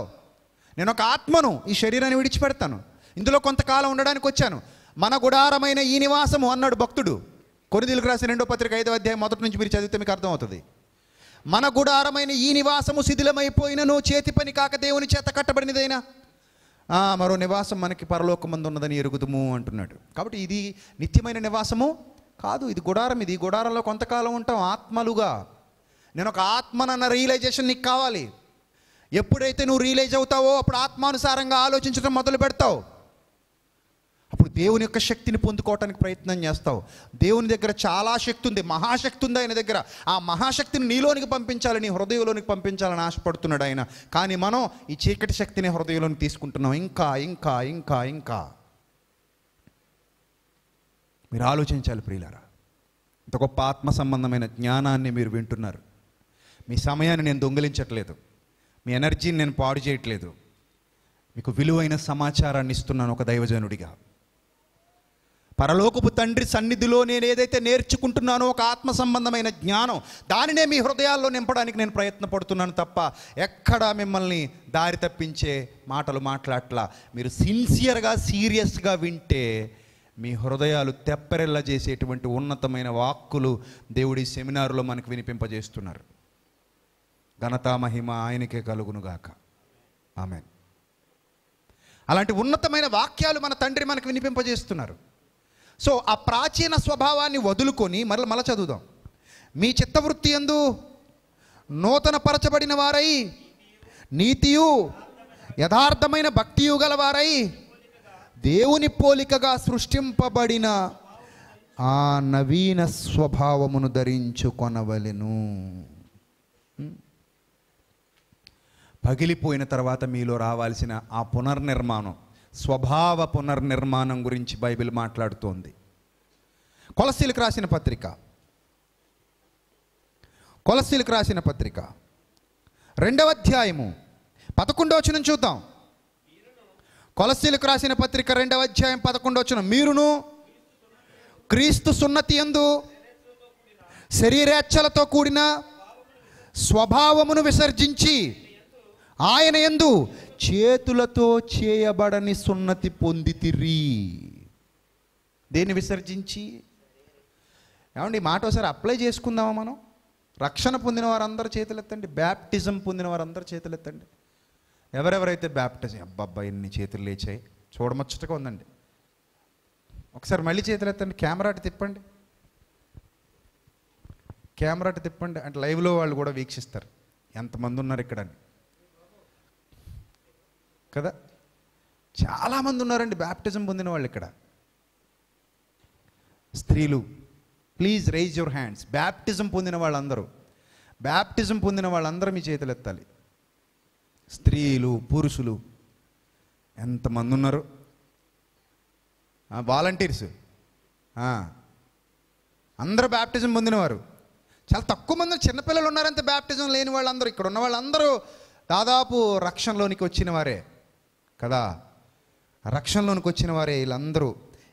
నేను ఒక ఆత్మను ఈ శరీరాన్ని విడిచిపెడతాను ఇందులో కొంతకాలం ఉండడానికి వచ్చాను మన గుడారమైన ఈ నివాసము అన్నాడు భక్తుడు కొనిదిలకు రాసిన రెండో పత్రిక ఐదో అధ్యాయం మొదటి నుంచి మీరు చదివితే మీకు అర్థమవుతుంది మన గుడారమైన ఈ నివాసము శిథిలమైపోయినను చేతి పని కాక దేవుని చేత కట్టబడినదైనా మరో నివాసం మనకి పరలోకమందు ఉన్నదని ఎరుగుదుము అంటున్నాడు కాబట్టి ఇది నిత్యమైన నివాసము కాదు ఇది గుడారం ఇది గుడారంలో కొంతకాలం ఉంటాం ఆత్మలుగా నేను ఒక ఆత్మనన్న రియలైజేషన్ నీకు కావాలి ఎప్పుడైతే నువ్వు రియలైజ్ అవుతావో అప్పుడు ఆత్మానుసారంగా ఆలోచించడం మొదలు పెడతావు అప్పుడు దేవుని యొక్క శక్తిని పొందుకోవటానికి ప్రయత్నం చేస్తావు దేవుని దగ్గర చాలా శక్తి ఉంది మహాశక్తి ఉంది ఆయన దగ్గర ఆ మహాశక్తిని నీలోనికి పంపించాలి నీ హృదయంలోనికి పంపించాలని ఆశపడుతున్నాడు ఆయన కానీ మనం ఈ చీకటి శక్తిని హృదయంలోని తీసుకుంటున్నాం ఇంకా ఇంకా ఇంకా ఇంకా మీరు ఆలోచించాలి ప్రియులారా ఇంత గొప్ప ఆత్మ సంబంధమైన జ్ఞానాన్ని మీరు వింటున్నారు మీ సమయాన్ని నేను దొంగిలించట్లేదు మీ ఎనర్జీని నేను పాడు చేయట్లేదు మీకు విలువైన సమాచారాన్ని ఇస్తున్నాను ఒక దైవజనుడిగా పరలోకపు తండ్రి సన్నిధిలో నేను ఏదైతే నేర్చుకుంటున్నానో ఒక ఆత్మ సంబంధమైన జ్ఞానం దానినే మీ హృదయాల్లో నింపడానికి నేను ప్రయత్నపడుతున్నాను తప్ప ఎక్కడా మిమ్మల్ని దారి తప్పించే మాటలు మాట్లాడట్లా మీరు సిన్సియర్గా సీరియస్గా వింటే మీ హృదయాలు తెప్పెరెల్ల చేసేటువంటి ఉన్నతమైన వాక్కులు దేవుడి సెమినార్లో మనకు వినిపింపజేస్తున్నారు ఘనత మహిమ ఆయనకే కలుగునుగాక ఆమె అలాంటి ఉన్నతమైన వాక్యాలు మన తండ్రి మనకు వినిపింపజేస్తున్నారు సో ఆ ప్రాచీన స్వభావాన్ని వదులుకొని మరల మళ్ళీ చదువుదాం మీ చిత్తవృత్తి ఎందు నూతన పరచబడిన వారై నీతియు యథార్థమైన భక్తియు గలవారై దేవుని పోలికగా సృష్టింపబడిన ఆ నవీన స్వభావమును ధరించుకొనవలెను పగిలిపోయిన తర్వాత మీలో రావాల్సిన ఆ పునర్నిర్మాణం స్వభావ పునర్నిర్మాణం గురించి బైబిల్ మాట్లాడుతోంది కొలసీలకు రాసిన పత్రిక కొలసీలకు రాసిన పత్రిక రెండవ అధ్యాయము పదకొండు వచనం చూద్దాం కొలసీలకు రాసిన పత్రిక రెండవ అధ్యాయం పదకొండు వచనం మీరును క్రీస్తు సున్నతి ఎందు శరీరేచ్ఛలతో కూడిన స్వభావమును విసర్జించి ఆయన ఎందు చేతులతో చేయబడని సున్నతి పొందితిరి దేన్ని విసర్జించి ఏమండి మాట ఒకసారి అప్లై చేసుకుందామా మనం రక్షణ పొందిన వారందరూ చేతులెత్తండి బ్యాప్టిజం పొందిన చేతులు చేతులెత్తండి ఎవరెవరైతే బ్యాప్టిజం అబ్బాబ్బా ఎన్ని చేతులు లేచాయి చూడముచ్చటగా ఉందండి ఒకసారి మళ్ళీ చేతులు కెమెరా కెమెరాటి తిప్పండి కెమెరా తిప్పండి అంటే లైవ్లో వాళ్ళు కూడా వీక్షిస్తారు ఎంతమంది ఉన్నారు ఇక్కడ అని కదా చాలామంది ఉన్నారండి బ్యాప్టిజం పొందిన వాళ్ళు ఇక్కడ స్త్రీలు please raise your hands baptism పొందిన వాళ్ళందరూ బ్యాప్టిజం పొందిన వాళ్ళందరూ మీ చేతులు ఎత్తాలి స్త్రీలు పురుషులు ఎంతమంది ఉన్నారు వాలంటీర్స్ అందరూ బ్యాప్టిజం పొందినవారు చాలా తక్కువ మంది చిన్నపిల్లలు ఉన్నారంత బ్యాప్టిజం లేని వాళ్ళందరూ ఇక్కడ ఉన్న వాళ్ళందరూ దాదాపు రక్షణలోనికి వచ్చిన వారే కదా రక్షణలోనికి వచ్చిన వారే వీళ్ళందరూ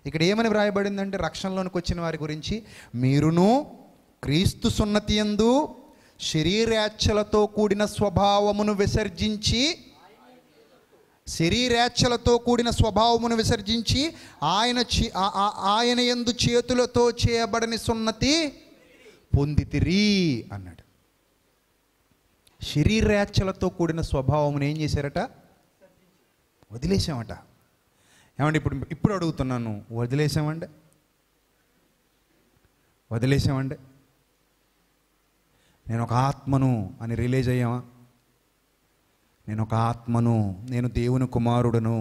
ఇక్కడ ఏమని వ్రాయబడిందంటే రక్షణలోనికి వచ్చిన వారి గురించి మీరును క్రీస్తు సున్నతి ఎందు శరీరేచ్ఛలతో కూడిన స్వభావమును విసర్జించి శరీరేచ్ఛలతో కూడిన స్వభావమును విసర్జించి ఆయన ఆయన ఎందు చేతులతో చేయబడని సున్నతి పొందితిరి అన్నాడు శరీరేచ్ఛలతో కూడిన స్వభావమును ఏం చేశారట వదిలేసామట ఏమంటే ఇప్పుడు ఇప్పుడు అడుగుతున్నాను వదిలేసామండి వదిలేసామండి నేను ఒక ఆత్మను అని రిలీజ్ అయ్యామా నేను ఒక ఆత్మను నేను దేవుని కుమారుడను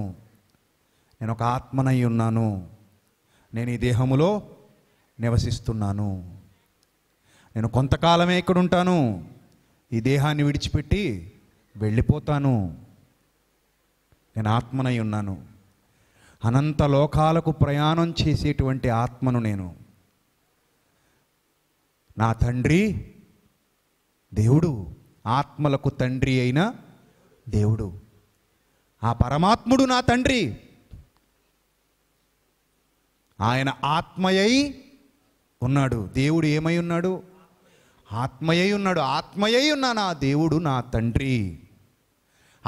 నేను ఒక ఆత్మనై ఉన్నాను నేను ఈ దేహములో నివసిస్తున్నాను నేను కొంతకాలమే ఇక్కడ ఉంటాను ఈ దేహాన్ని విడిచిపెట్టి వెళ్ళిపోతాను నేను ఆత్మనై ఉన్నాను అనంత లోకాలకు ప్రయాణం చేసేటువంటి ఆత్మను నేను నా తండ్రి దేవుడు ఆత్మలకు తండ్రి అయిన దేవుడు ఆ పరమాత్ముడు నా తండ్రి ఆయన ఆత్మయై ఉన్నాడు దేవుడు ఏమై ఉన్నాడు ఆత్మయై ఉన్నాడు ఆత్మయై ఉన్న నా దేవుడు నా తండ్రి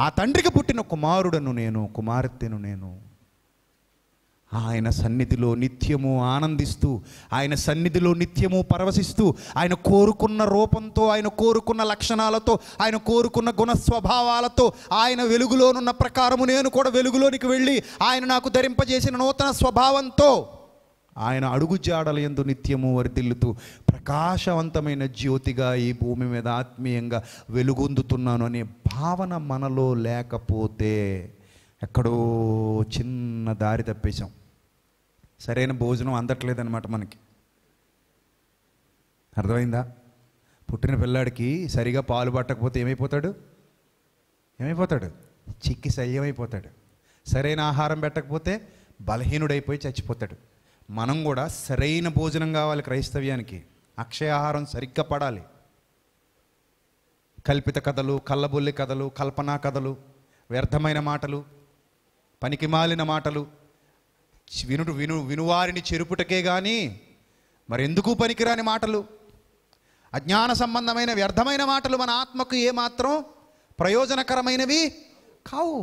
ఆ తండ్రికి పుట్టిన కుమారుడను నేను కుమార్తెను నేను ఆయన సన్నిధిలో నిత్యము ఆనందిస్తూ ఆయన సన్నిధిలో నిత్యము పరవశిస్తూ ఆయన కోరుకున్న రూపంతో ఆయన కోరుకున్న లక్షణాలతో ఆయన కోరుకున్న గుణ స్వభావాలతో ఆయన వెలుగులోనున్న ప్రకారము నేను కూడా వెలుగులోనికి వెళ్ళి ఆయన నాకు ధరింపజేసిన నూతన స్వభావంతో ఆయన అడుగు జాడల నిత్యము వరిదిల్లుతూ ప్రకాశవంతమైన జ్యోతిగా ఈ భూమి మీద ఆత్మీయంగా వెలుగొందుతున్నాను అనే భావన మనలో లేకపోతే ఎక్కడో చిన్న దారి తప్పేశాం సరైన భోజనం అందట్లేదన్నమాట మనకి అర్థమైందా పుట్టిన పిల్లాడికి సరిగా పాలు పట్టకపోతే ఏమైపోతాడు ఏమైపోతాడు చిక్కి సయ్యమైపోతాడు సరైన ఆహారం పెట్టకపోతే బలహీనుడైపోయి చచ్చిపోతాడు మనం కూడా సరైన భోజనం కావాలి క్రైస్తవ్యానికి అక్షయాహారం సరిగ్గా పడాలి కల్పిత కథలు కళ్ళబొల్లి కథలు కల్పనా కథలు వ్యర్థమైన మాటలు పనికి మాలిన మాటలు వినుడు విను వినువారిని చెరుపుటకే కానీ మరెందుకు పనికిరాని మాటలు అజ్ఞాన సంబంధమైన వ్యర్థమైన మాటలు మన ఆత్మకు ఏమాత్రం ప్రయోజనకరమైనవి కావు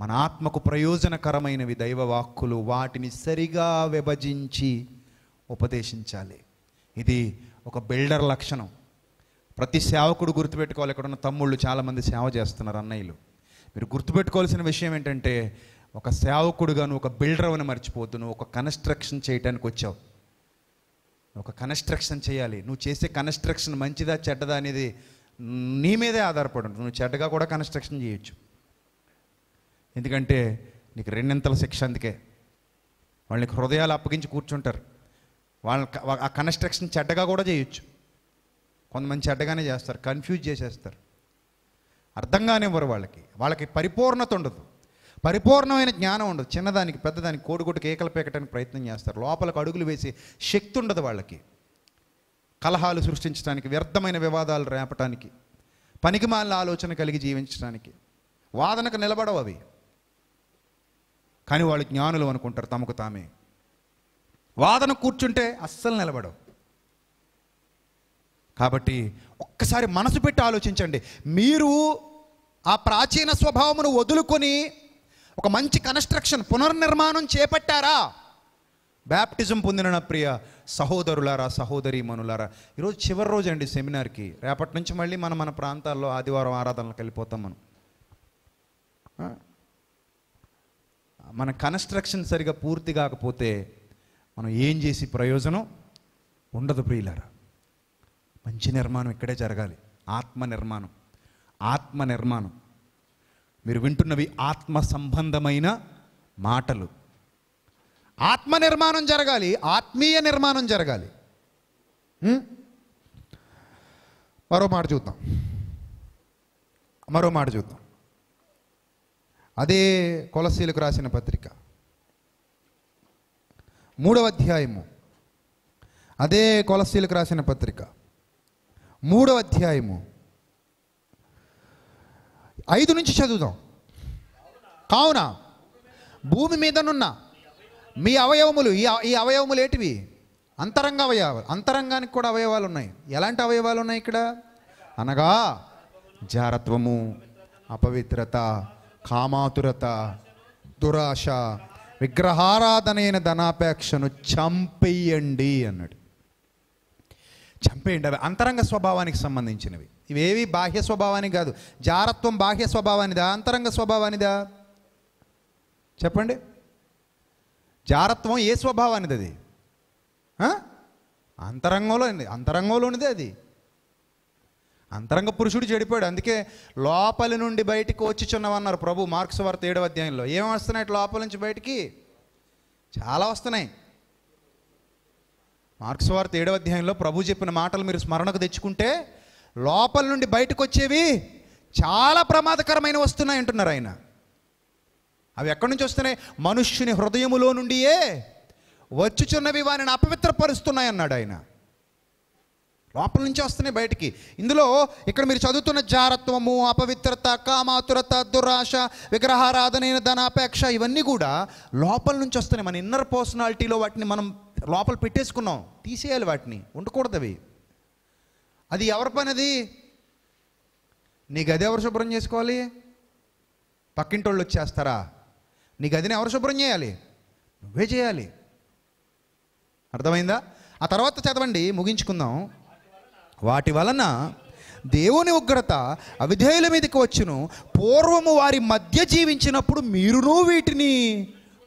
మన ఆత్మకు ప్రయోజనకరమైనవి దైవవాక్కులు వాటిని సరిగా విభజించి ఉపదేశించాలి ఇది ఒక బిల్డర్ లక్షణం ప్రతి సేవకుడు గుర్తుపెట్టుకోవాలి ఇక్కడ ఉన్న తమ్ముళ్ళు చాలామంది సేవ చేస్తున్నారు అన్నయ్యలు మీరు గుర్తుపెట్టుకోవాల్సిన విషయం ఏంటంటే ఒక సేవకుడుగా నువ్వు ఒక బిల్డర్ అని మర్చిపోద్దు నువ్వు ఒక కన్స్ట్రక్షన్ చేయడానికి వచ్చావు ఒక కన్స్ట్రక్షన్ చేయాలి నువ్వు చేసే కన్స్ట్రక్షన్ మంచిదా చెడ్డదా అనేది నీ మీదే ఆధారపడి ఉంటుంది నువ్వు చెడ్డగా కూడా కన్స్ట్రక్షన్ చేయొచ్చు ఎందుకంటే నీకు రెండింతల శిక్ష అందుకే వాళ్ళకి హృదయాలు అప్పగించి కూర్చుంటారు వాళ్ళ ఆ కన్స్ట్రక్షన్ చెడ్డగా కూడా చేయొచ్చు కొంతమంది చెడ్డగానే చేస్తారు కన్ఫ్యూజ్ చేసేస్తారు అర్థంగానే ఇవ్వరు వాళ్ళకి వాళ్ళకి పరిపూర్ణత ఉండదు పరిపూర్ణమైన జ్ఞానం ఉండదు చిన్నదానికి పెద్దదానికి కొట్టు కేకలు పేకటానికి ప్రయత్నం చేస్తారు లోపలకు అడుగులు వేసి శక్తి ఉండదు వాళ్ళకి కలహాలు సృష్టించడానికి వ్యర్థమైన వివాదాలు రేపటానికి పనికిమాలిన ఆలోచన కలిగి జీవించడానికి వాదనకు నిలబడవు అవి కానీ వాళ్ళు జ్ఞానులు అనుకుంటారు తమకు తామే వాదన కూర్చుంటే అస్సలు నిలబడవు కాబట్టి ఒక్కసారి మనసు పెట్టి ఆలోచించండి మీరు ఆ ప్రాచీన స్వభావమును వదులుకొని ఒక మంచి కన్స్ట్రక్షన్ పునర్నిర్మాణం చేపట్టారా బ్యాప్టిజం పొందిన నా ప్రియ సహోదరులారా సహోదరి మనులారా ఈరోజు చివరి రోజు అండి సెమినార్కి రేపటి నుంచి మళ్ళీ మనం మన ప్రాంతాల్లో ఆదివారం ఆరాధనలకు వెళ్ళిపోతాం మనం మన కన్స్ట్రక్షన్ సరిగా పూర్తి కాకపోతే మనం ఏం చేసి ప్రయోజనం ఉండదు ప్రియులారా మంచి నిర్మాణం ఇక్కడే జరగాలి ఆత్మ నిర్మాణం ఆత్మ నిర్మాణం మీరు వింటున్నవి ఆత్మ సంబంధమైన మాటలు ఆత్మ నిర్మాణం జరగాలి ఆత్మీయ నిర్మాణం జరగాలి మరో మాట చూద్దాం మరో మాట చూద్దాం అదే కొలసీలకు రాసిన పత్రిక మూడవ అధ్యాయము అదే కొలసీలకు రాసిన పత్రిక మూడవ అధ్యాయము ఐదు నుంచి చదువుదాం కావున భూమి మీదనున్న మీ అవయవములు ఈ ఈ అవయవములు ఏంటివి అంతరంగ అవయవాలు అంతరంగానికి కూడా అవయవాలు ఉన్నాయి ఎలాంటి అవయవాలు ఉన్నాయి ఇక్కడ అనగా జారత్వము అపవిత్రత కామాతురత దురాశ విగ్రహారాధనైన ధనాపేక్షను చంపేయండి అన్నాడు చంపేయండి అవి అంతరంగ స్వభావానికి సంబంధించినవి ఇవేవి బాహ్య స్వభావానికి కాదు జారత్వం బాహ్య స్వభావానిదా అంతరంగ స్వభావానిదా చెప్పండి జారత్వం ఏ స్వభావానిది అది అంతరంగంలో అంతరంగంలోనిదే అది అంతరంగ పురుషుడు చెడిపోయాడు అందుకే లోపలి నుండి బయటికి వచ్చుచున్నామన్నారు ప్రభు మార్క్స్ వార్త ఏడవ అధ్యాయంలో ఏం వస్తున్నాయి లోపల నుంచి బయటికి చాలా వస్తున్నాయి మార్క్స్ వార్త ఏడవ అధ్యాయంలో ప్రభు చెప్పిన మాటలు మీరు స్మరణకు తెచ్చుకుంటే లోపల నుండి బయటకు వచ్చేవి చాలా ప్రమాదకరమైన వస్తున్నాయి అంటున్నారు ఆయన అవి ఎక్కడి నుంచి వస్తున్నాయి మనుష్యుని హృదయములో నుండియే వచ్చుచున్నవి వారిని అపవిత్రపరుస్తున్నాయి అన్నాడు ఆయన లోపల నుంచి వస్తున్నాయి బయటికి ఇందులో ఇక్కడ మీరు చదువుతున్న జారత్వము అపవిత్రత కామాతురత దురాశ విగ్రహారాధన ధనాపేక్ష ఇవన్నీ కూడా లోపల నుంచి వస్తున్నాయి మన ఇన్నర్ పర్సనాలిటీలో వాటిని మనం లోపల పెట్టేసుకున్నాం తీసేయాలి వాటిని ఉండకూడదు అవి అది ఎవరి పని అది నీ గది ఎవరు శుభ్రం చేసుకోవాలి పక్కింటోళ్ళు వచ్చేస్తారా నీ గదిని ఎవరు శుభ్రం చేయాలి నువ్వే చేయాలి అర్థమైందా ఆ తర్వాత చదవండి ముగించుకుందాం వాటి వలన దేవుని ఉగ్రత అవిధేయుల మీదకి వచ్చును పూర్వము వారి మధ్య జీవించినప్పుడు మీరును వీటిని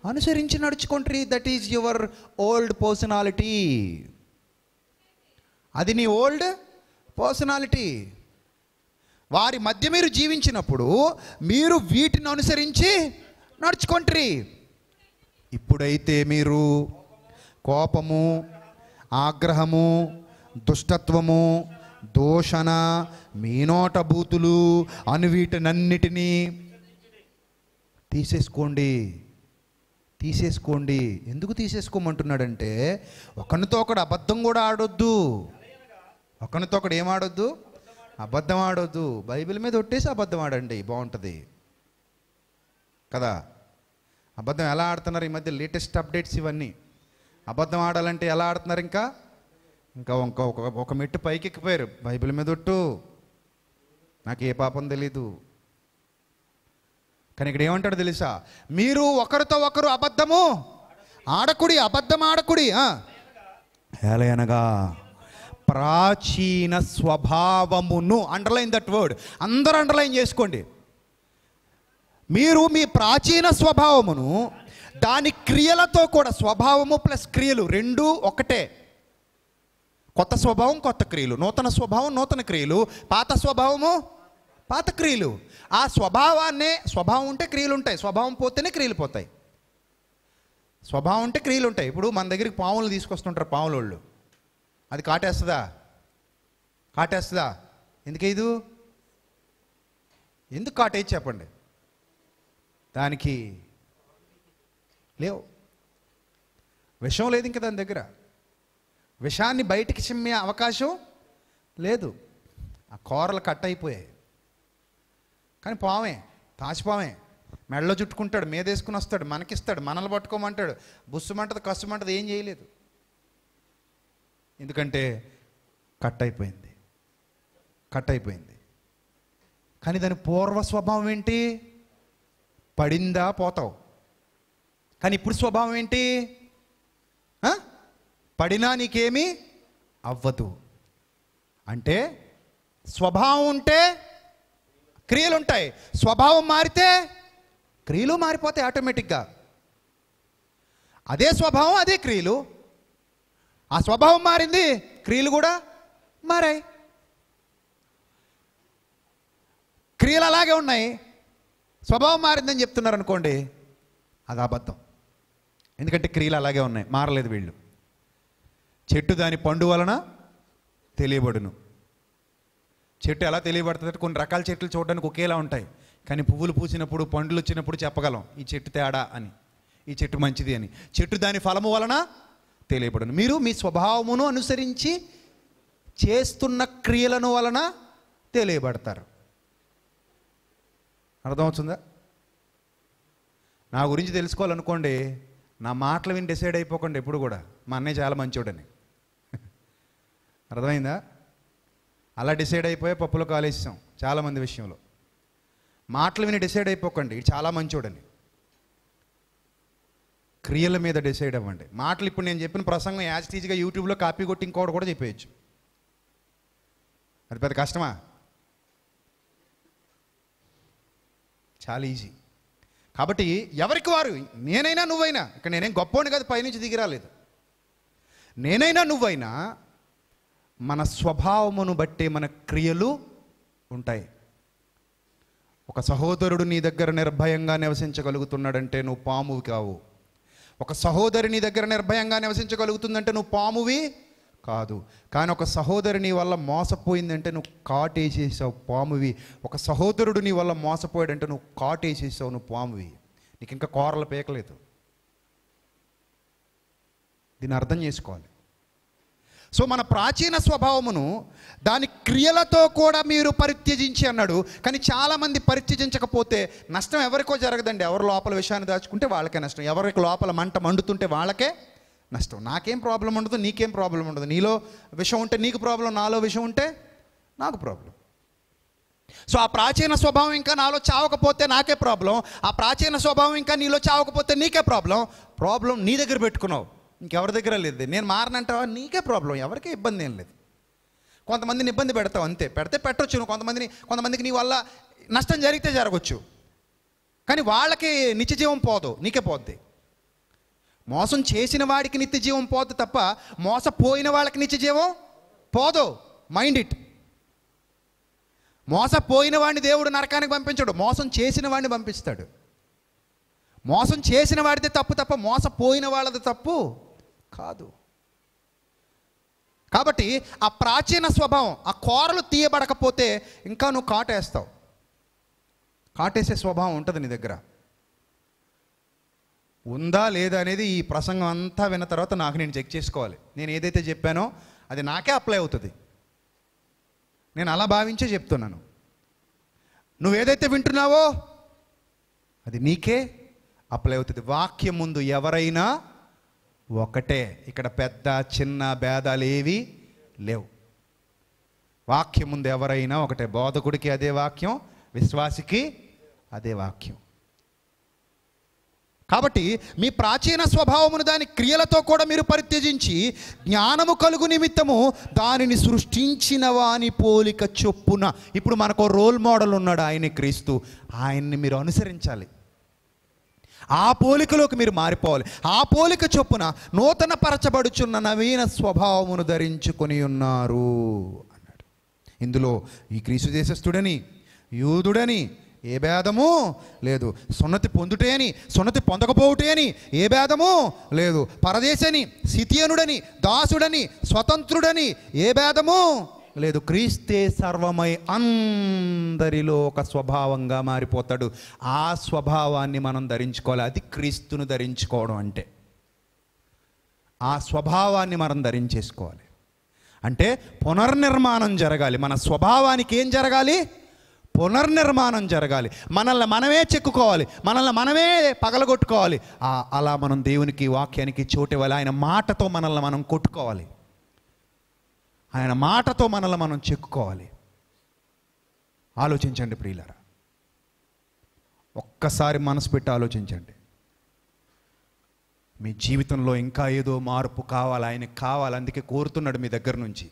అనుసరించి నడుచుకుంటారు that is your old personality అది నీ ఓల్డ్ పర్సనాలిటీ వారి మధ్య మీరు జీవించినప్పుడు మీరు వీటిని అనుసరించి నడుచుకుంటారు ఇప్పుడైతే మీరు కోపము ఆగ్రహము దుష్టత్వము దోషణ మీనోట బూతులు అను వీటినన్నిటినీ తీసేసుకోండి తీసేసుకోండి ఎందుకు తీసేసుకోమంటున్నాడంటే ఒకరితో ఒకడు అబద్ధం కూడా ఆడొద్దు ఒకరితో ఒకడు ఏం ఆడొద్దు అబద్ధం ఆడొద్దు బైబిల్ మీద ఒట్టేసి అబద్ధం ఆడండి బాగుంటుంది కదా అబద్ధం ఎలా ఆడుతున్నారు ఈ మధ్య లేటెస్ట్ అప్డేట్స్ ఇవన్నీ అబద్ధం ఆడాలంటే ఎలా ఆడుతున్నారు ఇంకా ఇంకా ఇంకా ఒక ఒక మెట్టు పైకి ఎక్కిపోయారు బైబిల్ మీద ఒట్టు నాకు ఏ పాపం తెలీదు కానీ ఇక్కడ ఏమంటాడు తెలుసా మీరు ఒకరితో ఒకరు అబద్ధము ఆడకుడి అబద్ధం ఆడకుడి ఏలయనగా ప్రాచీన స్వభావమును అండర్లైన్ దట్ వర్డ్ అందరూ అండర్లైన్ చేసుకోండి మీరు మీ ప్రాచీన స్వభావమును దాని క్రియలతో కూడా స్వభావము ప్లస్ క్రియలు రెండు ఒకటే కొత్త స్వభావం కొత్త క్రియలు నూతన స్వభావం నూతన క్రియలు పాత స్వభావము పాత క్రియలు ఆ స్వభావాన్నే స్వభావం ఉంటే క్రియలు ఉంటాయి స్వభావం పోతేనే క్రియలు పోతాయి స్వభావం ఉంటే క్రియలు ఉంటాయి ఇప్పుడు మన దగ్గరికి పాములు తీసుకొస్తుంటారు పావుల వాళ్ళు అది కాటేస్తుందా కాటేస్తుందా ఇది ఎందుకు కాటే చెప్పండి దానికి లేవు విషం లేదు ఇంకా దాని దగ్గర విషాన్ని బయటికి చిమ్మే అవకాశం లేదు ఆ కూరలు కట్ అయిపోయాయి కానీ పామే తాచిపామే మెడలో చుట్టుకుంటాడు మీదేసుకుని వస్తాడు మనకిస్తాడు మనల్ని పట్టుకోమంటాడు బుస్సుమంటది కష్టమంటది ఏం చేయలేదు ఎందుకంటే కట్ అయిపోయింది కట్ అయిపోయింది కానీ దాని పూర్వ స్వభావం ఏంటి పడిందా పోతావు కానీ ఇప్పుడు స్వభావం ఏంటి పడినా నీకేమీ అవ్వదు అంటే స్వభావం ఉంటే క్రియలు ఉంటాయి స్వభావం మారితే క్రియలు మారిపోతాయి ఆటోమేటిక్గా అదే స్వభావం అదే క్రియలు ఆ స్వభావం మారింది క్రియలు కూడా మారాయి క్రియలు అలాగే ఉన్నాయి స్వభావం మారిందని చెప్తున్నారు అనుకోండి అది అబద్ధం ఎందుకంటే క్రియలు అలాగే ఉన్నాయి మారలేదు వీళ్ళు చెట్టు దాని పండు వలన తెలియబడును చెట్టు ఎలా తెలియబడుతుంది కొన్ని రకాల చెట్లు చూడడానికి ఒకేలా ఉంటాయి కానీ పువ్వులు పూసినప్పుడు పండ్లు వచ్చినప్పుడు చెప్పగలం ఈ చెట్టు తేడా అని ఈ చెట్టు మంచిది అని చెట్టు దాని ఫలము వలన తెలియబడును మీరు మీ స్వభావమును అనుసరించి చేస్తున్న క్రియలను వలన తెలియబడతారు అర్థమవుతుందా నా గురించి తెలుసుకోవాలనుకోండి నా మాటలు విని డిసైడ్ అయిపోకండి ఎప్పుడు కూడా మా అన్నయ్య చాలా మంచోడని అర్థమైందా అలా డిసైడ్ అయిపోయే పప్పులో కాలేసాం చాలామంది విషయంలో మాటలు విని డిసైడ్ అయిపోకండి ఇది చాలా మంచోడని క్రియల మీద డిసైడ్ అవ్వండి మాటలు ఇప్పుడు నేను చెప్పిన ప్రసంగం యాజ్ టీజ్గా యూట్యూబ్లో కాపీ కొట్టి ఇంకోటి కూడా చెప్పేయచ్చు అది పెద్ద కష్టమా చాలా ఈజీ కాబట్టి ఎవరికి వారు నేనైనా నువ్వైనా ఇక్కడ నేనేం గొప్పోని కాదు పైనుంచి దిగిరాలేదు నేనైనా నువ్వైనా మన స్వభావమును బట్టి మన క్రియలు ఉంటాయి ఒక సహోదరుడు నీ దగ్గర నిర్భయంగా నివసించగలుగుతున్నాడంటే నువ్వు పామువి కావు ఒక సహోదరి నీ దగ్గర నిర్భయంగా నివసించగలుగుతుందంటే నువ్వు పామువి కాదు కానీ ఒక సహోదరి నీ వల్ల మోసపోయిందంటే నువ్వు కాటేసేసావు పామువి ఒక సహోదరుడు నీ వల్ల మోసపోయాడంటే నువ్వు కాటేసేసావు నువ్వు పామువి నీకు ఇంకా కూరలు పేకలేదు దీన్ని అర్థం చేసుకోవాలి సో మన ప్రాచీన స్వభావమును దాని క్రియలతో కూడా మీరు పరిత్యజించి అన్నాడు కానీ చాలామంది పరిత్యజించకపోతే నష్టం ఎవరికో జరగదండి ఎవరు లోపల విషయాన్ని దాచుకుంటే వాళ్ళకే నష్టం ఎవరికి లోపల మంట మండుతుంటే వాళ్ళకే నష్టం నాకేం ప్రాబ్లం ఉండదు నీకేం ప్రాబ్లం ఉండదు నీలో విషయం ఉంటే నీకు ప్రాబ్లం నాలో విషయం ఉంటే నాకు ప్రాబ్లం సో ఆ ప్రాచీన స్వభావం ఇంకా నాలో చావకపోతే నాకే ప్రాబ్లం ఆ ప్రాచీన స్వభావం ఇంకా నీలో చావకపోతే నీకే ప్రాబ్లం ప్రాబ్లం నీ దగ్గర పెట్టుకున్నావు ఇంకెవరి దగ్గర లేదు నేను మారనంటావా నీకే ప్రాబ్లం ఎవరికే ఇబ్బంది ఏం లేదు కొంతమందిని ఇబ్బంది పెడతావు అంతే పెడితే పెట్టొచ్చు నువ్వు కొంతమందిని కొంతమందికి నీ వల్ల నష్టం జరిగితే జరగచ్చు కానీ వాళ్ళకి నిత్య జీవం పోదు నీకే పోద్ది మోసం చేసిన వాడికి నిత్య జీవం పోదు తప్ప మోసపోయిన వాళ్ళకి నిత్య జీవం పోదు మైండ్ ఇట్ మోసపోయిన వాడిని దేవుడు నరకానికి పంపించడు మోసం చేసిన వాడిని పంపిస్తాడు మోసం చేసిన వాడిదే తప్పు తప్ప మోసపోయిన వాళ్ళది తప్పు కాదు కాబట్టి ఆ ప్రాచీన స్వభావం ఆ కూరలు తీయబడకపోతే ఇంకా నువ్వు కాటేస్తావు కాటేసే స్వభావం ఉంటుంది నీ దగ్గర ఉందా లేదా అనేది ఈ ప్రసంగం అంతా విన్న తర్వాత నాకు నేను చెక్ చేసుకోవాలి నేను ఏదైతే చెప్పానో అది నాకే అప్లై అవుతుంది నేను అలా భావించే చెప్తున్నాను నువ్వేదైతే వింటున్నావో అది నీకే అప్లై అవుతుంది వాక్యం ముందు ఎవరైనా ఒకటే ఇక్కడ పెద్ద చిన్న భేదాలు ఏవి లేవు వాక్యం ముందు ఎవరైనా ఒకటే బోధకుడికి అదే వాక్యం విశ్వాసికి అదే వాక్యం కాబట్టి మీ ప్రాచీన స్వభావమును దాని క్రియలతో కూడా మీరు పరిత్యజించి జ్ఞానము కలుగు నిమిత్తము దానిని సృష్టించిన వాని పోలిక చొప్పున ఇప్పుడు మనకు రోల్ మోడల్ ఉన్నాడు ఆయనే క్రీస్తు ఆయన్ని మీరు అనుసరించాలి ఆ పోలికలోకి మీరు మారిపోవాలి ఆ పోలిక చొప్పున నూతన పరచబడుచున్న నవీన స్వభావమును ధరించుకొని ఉన్నారు అన్నాడు ఇందులో ఈ క్రీసు దేశస్థుడని యూదుడని ఏ భేదము లేదు సున్నతి పొందుటే అని సున్నతి పొందకపోవుటే అని ఏ భేదము లేదు పరదేశని సితియనుడని దాసుడని స్వతంత్రుడని ఏ భేదము లేదు క్రీస్తే సర్వమై అందరిలో ఒక స్వభావంగా మారిపోతాడు ఆ స్వభావాన్ని మనం ధరించుకోవాలి అది క్రీస్తును ధరించుకోవడం అంటే ఆ స్వభావాన్ని మనం ధరించేసుకోవాలి అంటే పునర్నిర్మాణం జరగాలి మన స్వభావానికి ఏం జరగాలి పునర్నిర్మాణం జరగాలి మనల్ని మనమే చెక్కుకోవాలి మనల్ని మనమే పగలగొట్టుకోవాలి అలా మనం దేవునికి వాక్యానికి చోటు ఇవ్వాలి ఆయన మాటతో మనల్ని మనం కొట్టుకోవాలి ఆయన మాటతో మనల్ని మనం చెక్కుకోవాలి ఆలోచించండి ప్రియులరా ఒక్కసారి మనసు పెట్టి ఆలోచించండి మీ జీవితంలో ఇంకా ఏదో మార్పు కావాలి ఆయనకి కావాలి అందుకే కోరుతున్నాడు మీ దగ్గర నుంచి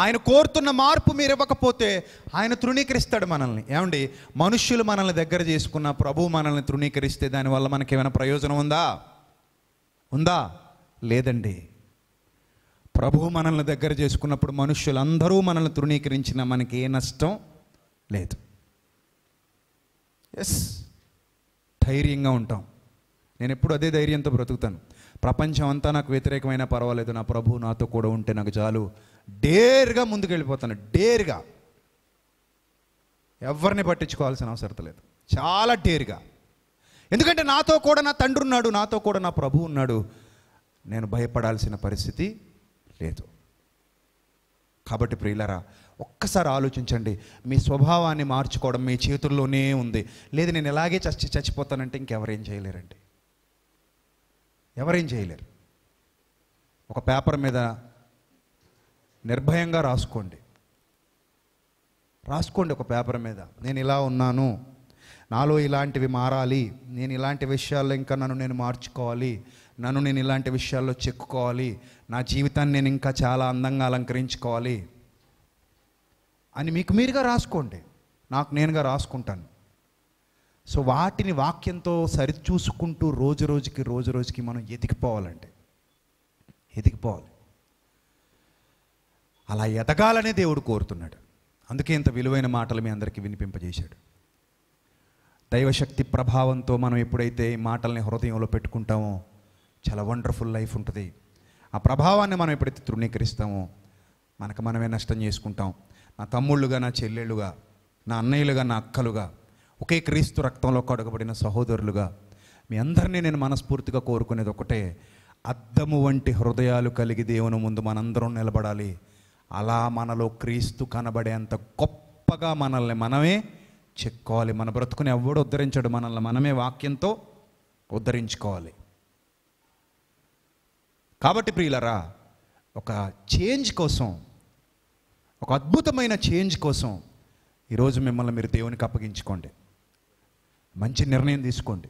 ఆయన కోరుతున్న మార్పు మీరు ఇవ్వకపోతే ఆయన తృణీకరిస్తాడు మనల్ని ఏమండి మనుష్యులు మనల్ని దగ్గర చేసుకున్న ప్రభు మనల్ని తృణీకరిస్తే దానివల్ల మనకేమైనా ప్రయోజనం ఉందా ఉందా లేదండి ప్రభువు మనల్ని దగ్గర చేసుకున్నప్పుడు మనుష్యులందరూ మనల్ని తృణీకరించిన మనకి ఏ నష్టం లేదు ఎస్ ధైర్యంగా ఉంటాం నేను ఎప్పుడు అదే ధైర్యంతో బ్రతుకుతాను ప్రపంచం అంతా నాకు వ్యతిరేకమైన పర్వాలేదు నా ప్రభు నాతో కూడా ఉంటే నాకు చాలు డేర్గా ముందుకెళ్ళిపోతాను డేర్గా ఎవరిని పట్టించుకోవాల్సిన అవసరం లేదు చాలా డేర్గా ఎందుకంటే నాతో కూడా నా తండ్రి ఉన్నాడు నాతో కూడా నా ప్రభు ఉన్నాడు నేను భయపడాల్సిన పరిస్థితి లేదు కాబట్టి ప్రియులరా ఒక్కసారి ఆలోచించండి మీ స్వభావాన్ని మార్చుకోవడం మీ చేతుల్లోనే ఉంది లేదు నేను ఎలాగే చచ్చి చచ్చిపోతానంటే ఇంకెవరేం చేయలేరండి ఎవరేం చేయలేరు ఒక పేపర్ మీద నిర్భయంగా రాసుకోండి రాసుకోండి ఒక పేపర్ మీద నేను ఇలా ఉన్నాను నాలో ఇలాంటివి మారాలి నేను ఇలాంటి విషయాల్లో ఇంకా నన్ను నేను మార్చుకోవాలి నన్ను నేను ఇలాంటి విషయాల్లో చెక్కుకోవాలి నా జీవితాన్ని నేను ఇంకా చాలా అందంగా అలంకరించుకోవాలి అని మీకు మీరుగా రాసుకోండి నాకు నేనుగా రాసుకుంటాను సో వాటిని వాక్యంతో సరిచూసుకుంటూ రోజు రోజుకి రోజు రోజుకి మనం ఎదిగిపోవాలండి ఎదిగిపోవాలి అలా ఎదగాలనే దేవుడు కోరుతున్నాడు అందుకే ఇంత విలువైన మాటలు మీ అందరికీ వినిపింపజేశాడు దైవశక్తి ప్రభావంతో మనం ఎప్పుడైతే ఈ మాటల్ని హృదయంలో పెట్టుకుంటామో చాలా వండర్ఫుల్ లైఫ్ ఉంటుంది ఆ ప్రభావాన్ని మనం ఎప్పుడైతే తృణీకరిస్తామో మనకు మనమే నష్టం చేసుకుంటాం నా తమ్ముళ్ళుగా నా చెల్లెళ్ళుగా నా అన్నయ్యలుగా నా అక్కలుగా ఒకే క్రీస్తు రక్తంలో కడగబడిన సహోదరులుగా మీ అందరినీ నేను మనస్ఫూర్తిగా కోరుకునేది ఒకటే అద్దము వంటి హృదయాలు కలిగి దేవుని ముందు మనందరం నిలబడాలి అలా మనలో క్రీస్తు కనబడేంత గొప్పగా మనల్ని మనమే చెక్కోవాలి మన బ్రతుకుని ఎవడు ఉద్ధరించడు మనల్ని మనమే వాక్యంతో ఉద్ధరించుకోవాలి కాబట్టి ప్రియులరా ఒక చేంజ్ కోసం ఒక అద్భుతమైన చేంజ్ కోసం ఈరోజు మిమ్మల్ని మీరు దేవునికి అప్పగించుకోండి మంచి నిర్ణయం తీసుకోండి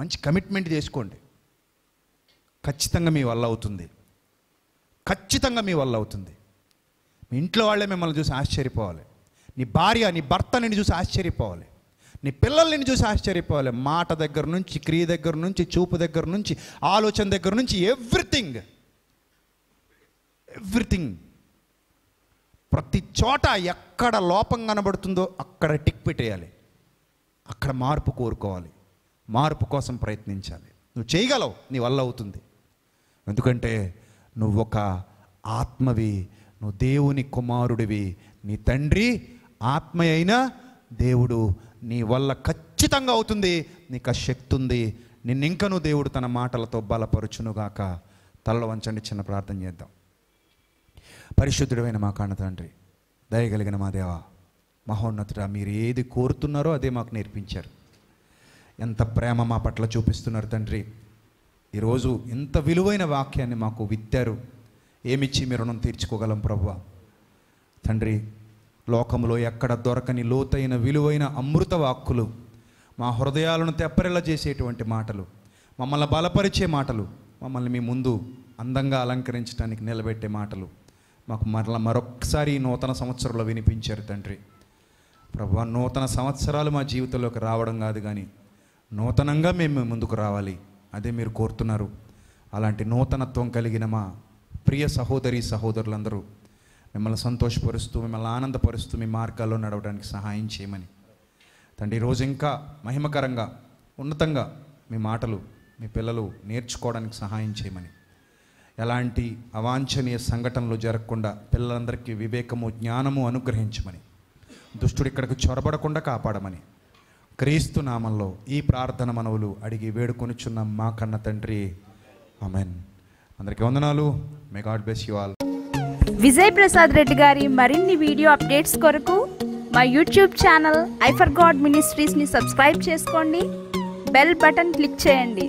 మంచి కమిట్మెంట్ చేసుకోండి ఖచ్చితంగా మీ వల్ల అవుతుంది ఖచ్చితంగా మీ వల్ల అవుతుంది మీ ఇంట్లో వాళ్ళే మిమ్మల్ని చూసి ఆశ్చర్యపోవాలి నీ భార్య నీ భర్త నిన్ను చూసి ఆశ్చర్యపోవాలి నీ పిల్లలు చూసి ఆశ్చర్యపోవాలి మాట దగ్గర నుంచి క్రియ దగ్గర నుంచి చూపు దగ్గర నుంచి ఆలోచన దగ్గర నుంచి ఎవ్రీథింగ్ ఎవ్రీథింగ్ ప్రతి చోట ఎక్కడ లోపం కనబడుతుందో అక్కడ టిక్ పెట్టేయాలి అక్కడ మార్పు కోరుకోవాలి మార్పు కోసం ప్రయత్నించాలి నువ్వు చేయగలవు నీ వల్ల అవుతుంది ఎందుకంటే నువ్వు ఒక ఆత్మవి నువ్వు దేవుని కుమారుడివి నీ తండ్రి ఆత్మ అయిన దేవుడు నీ వల్ల ఖచ్చితంగా అవుతుంది నీకు ఆ శక్తి ఉంది నిన్నింకను దేవుడు తన మాటలతో బలపరుచునుగాక తలలో వంచండి చిన్న ప్రార్థన చేద్దాం పరిశుద్ధుడమైన మా కాణ తండ్రి దయగలిగిన మా దేవ మహోన్నతుడ మీరు ఏది కోరుతున్నారో అదే మాకు నేర్పించారు ఎంత ప్రేమ మా పట్ల చూపిస్తున్నారు తండ్రి ఈరోజు ఎంత విలువైన వాక్యాన్ని మాకు విత్తారు ఏమిచ్చి మీ రుణం తీర్చుకోగలం ప్రభు తండ్రి లోకంలో ఎక్కడ దొరకని లోతైన విలువైన అమృత వాక్కులు మా హృదయాలను తెప్పరిల్ల చేసేటువంటి మాటలు మమ్మల్ని బలపరిచే మాటలు మమ్మల్ని మీ ముందు అందంగా అలంకరించడానికి నిలబెట్టే మాటలు మాకు మరల మరొకసారి నూతన సంవత్సరంలో వినిపించారు తండ్రి ప్రభు నూతన సంవత్సరాలు మా జీవితంలోకి రావడం కాదు కానీ నూతనంగా మేము ముందుకు రావాలి అదే మీరు కోరుతున్నారు అలాంటి నూతనత్వం కలిగిన మా ప్రియ సహోదరి సహోదరులందరూ మిమ్మల్ని సంతోషపరుస్తూ మిమ్మల్ని ఆనందపరుస్తూ మీ మార్గాల్లో నడవడానికి సహాయం చేయమని తండ్రి ఈరోజు ఇంకా మహిమకరంగా ఉన్నతంగా మీ మాటలు మీ పిల్లలు నేర్చుకోవడానికి సహాయం చేయమని ఎలాంటి అవాంఛనీయ సంఘటనలు జరగకుండా పిల్లలందరికీ వివేకము జ్ఞానము అనుగ్రహించమని దుష్టుడు ఇక్కడికి చొరబడకుండా కాపాడమని క్రీస్తు నామంలో ఈ ప్రార్థన మనవులు అడిగి చున్న మా కన్న తండ్రి అమెన్ అందరికీ వందనాలు may God bless you all Vijay Prasad Reddy గారి మరిన్ని వీడియో అప్డేట్స్ కొరకు మా యూట్యూబ్ ఛానల్ ఐఫర్ గాడ్ మినిస్ట్రీస్ని సబ్స్క్రైబ్ చేసుకోండి బెల్ బటన్ క్లిక్ చేయండి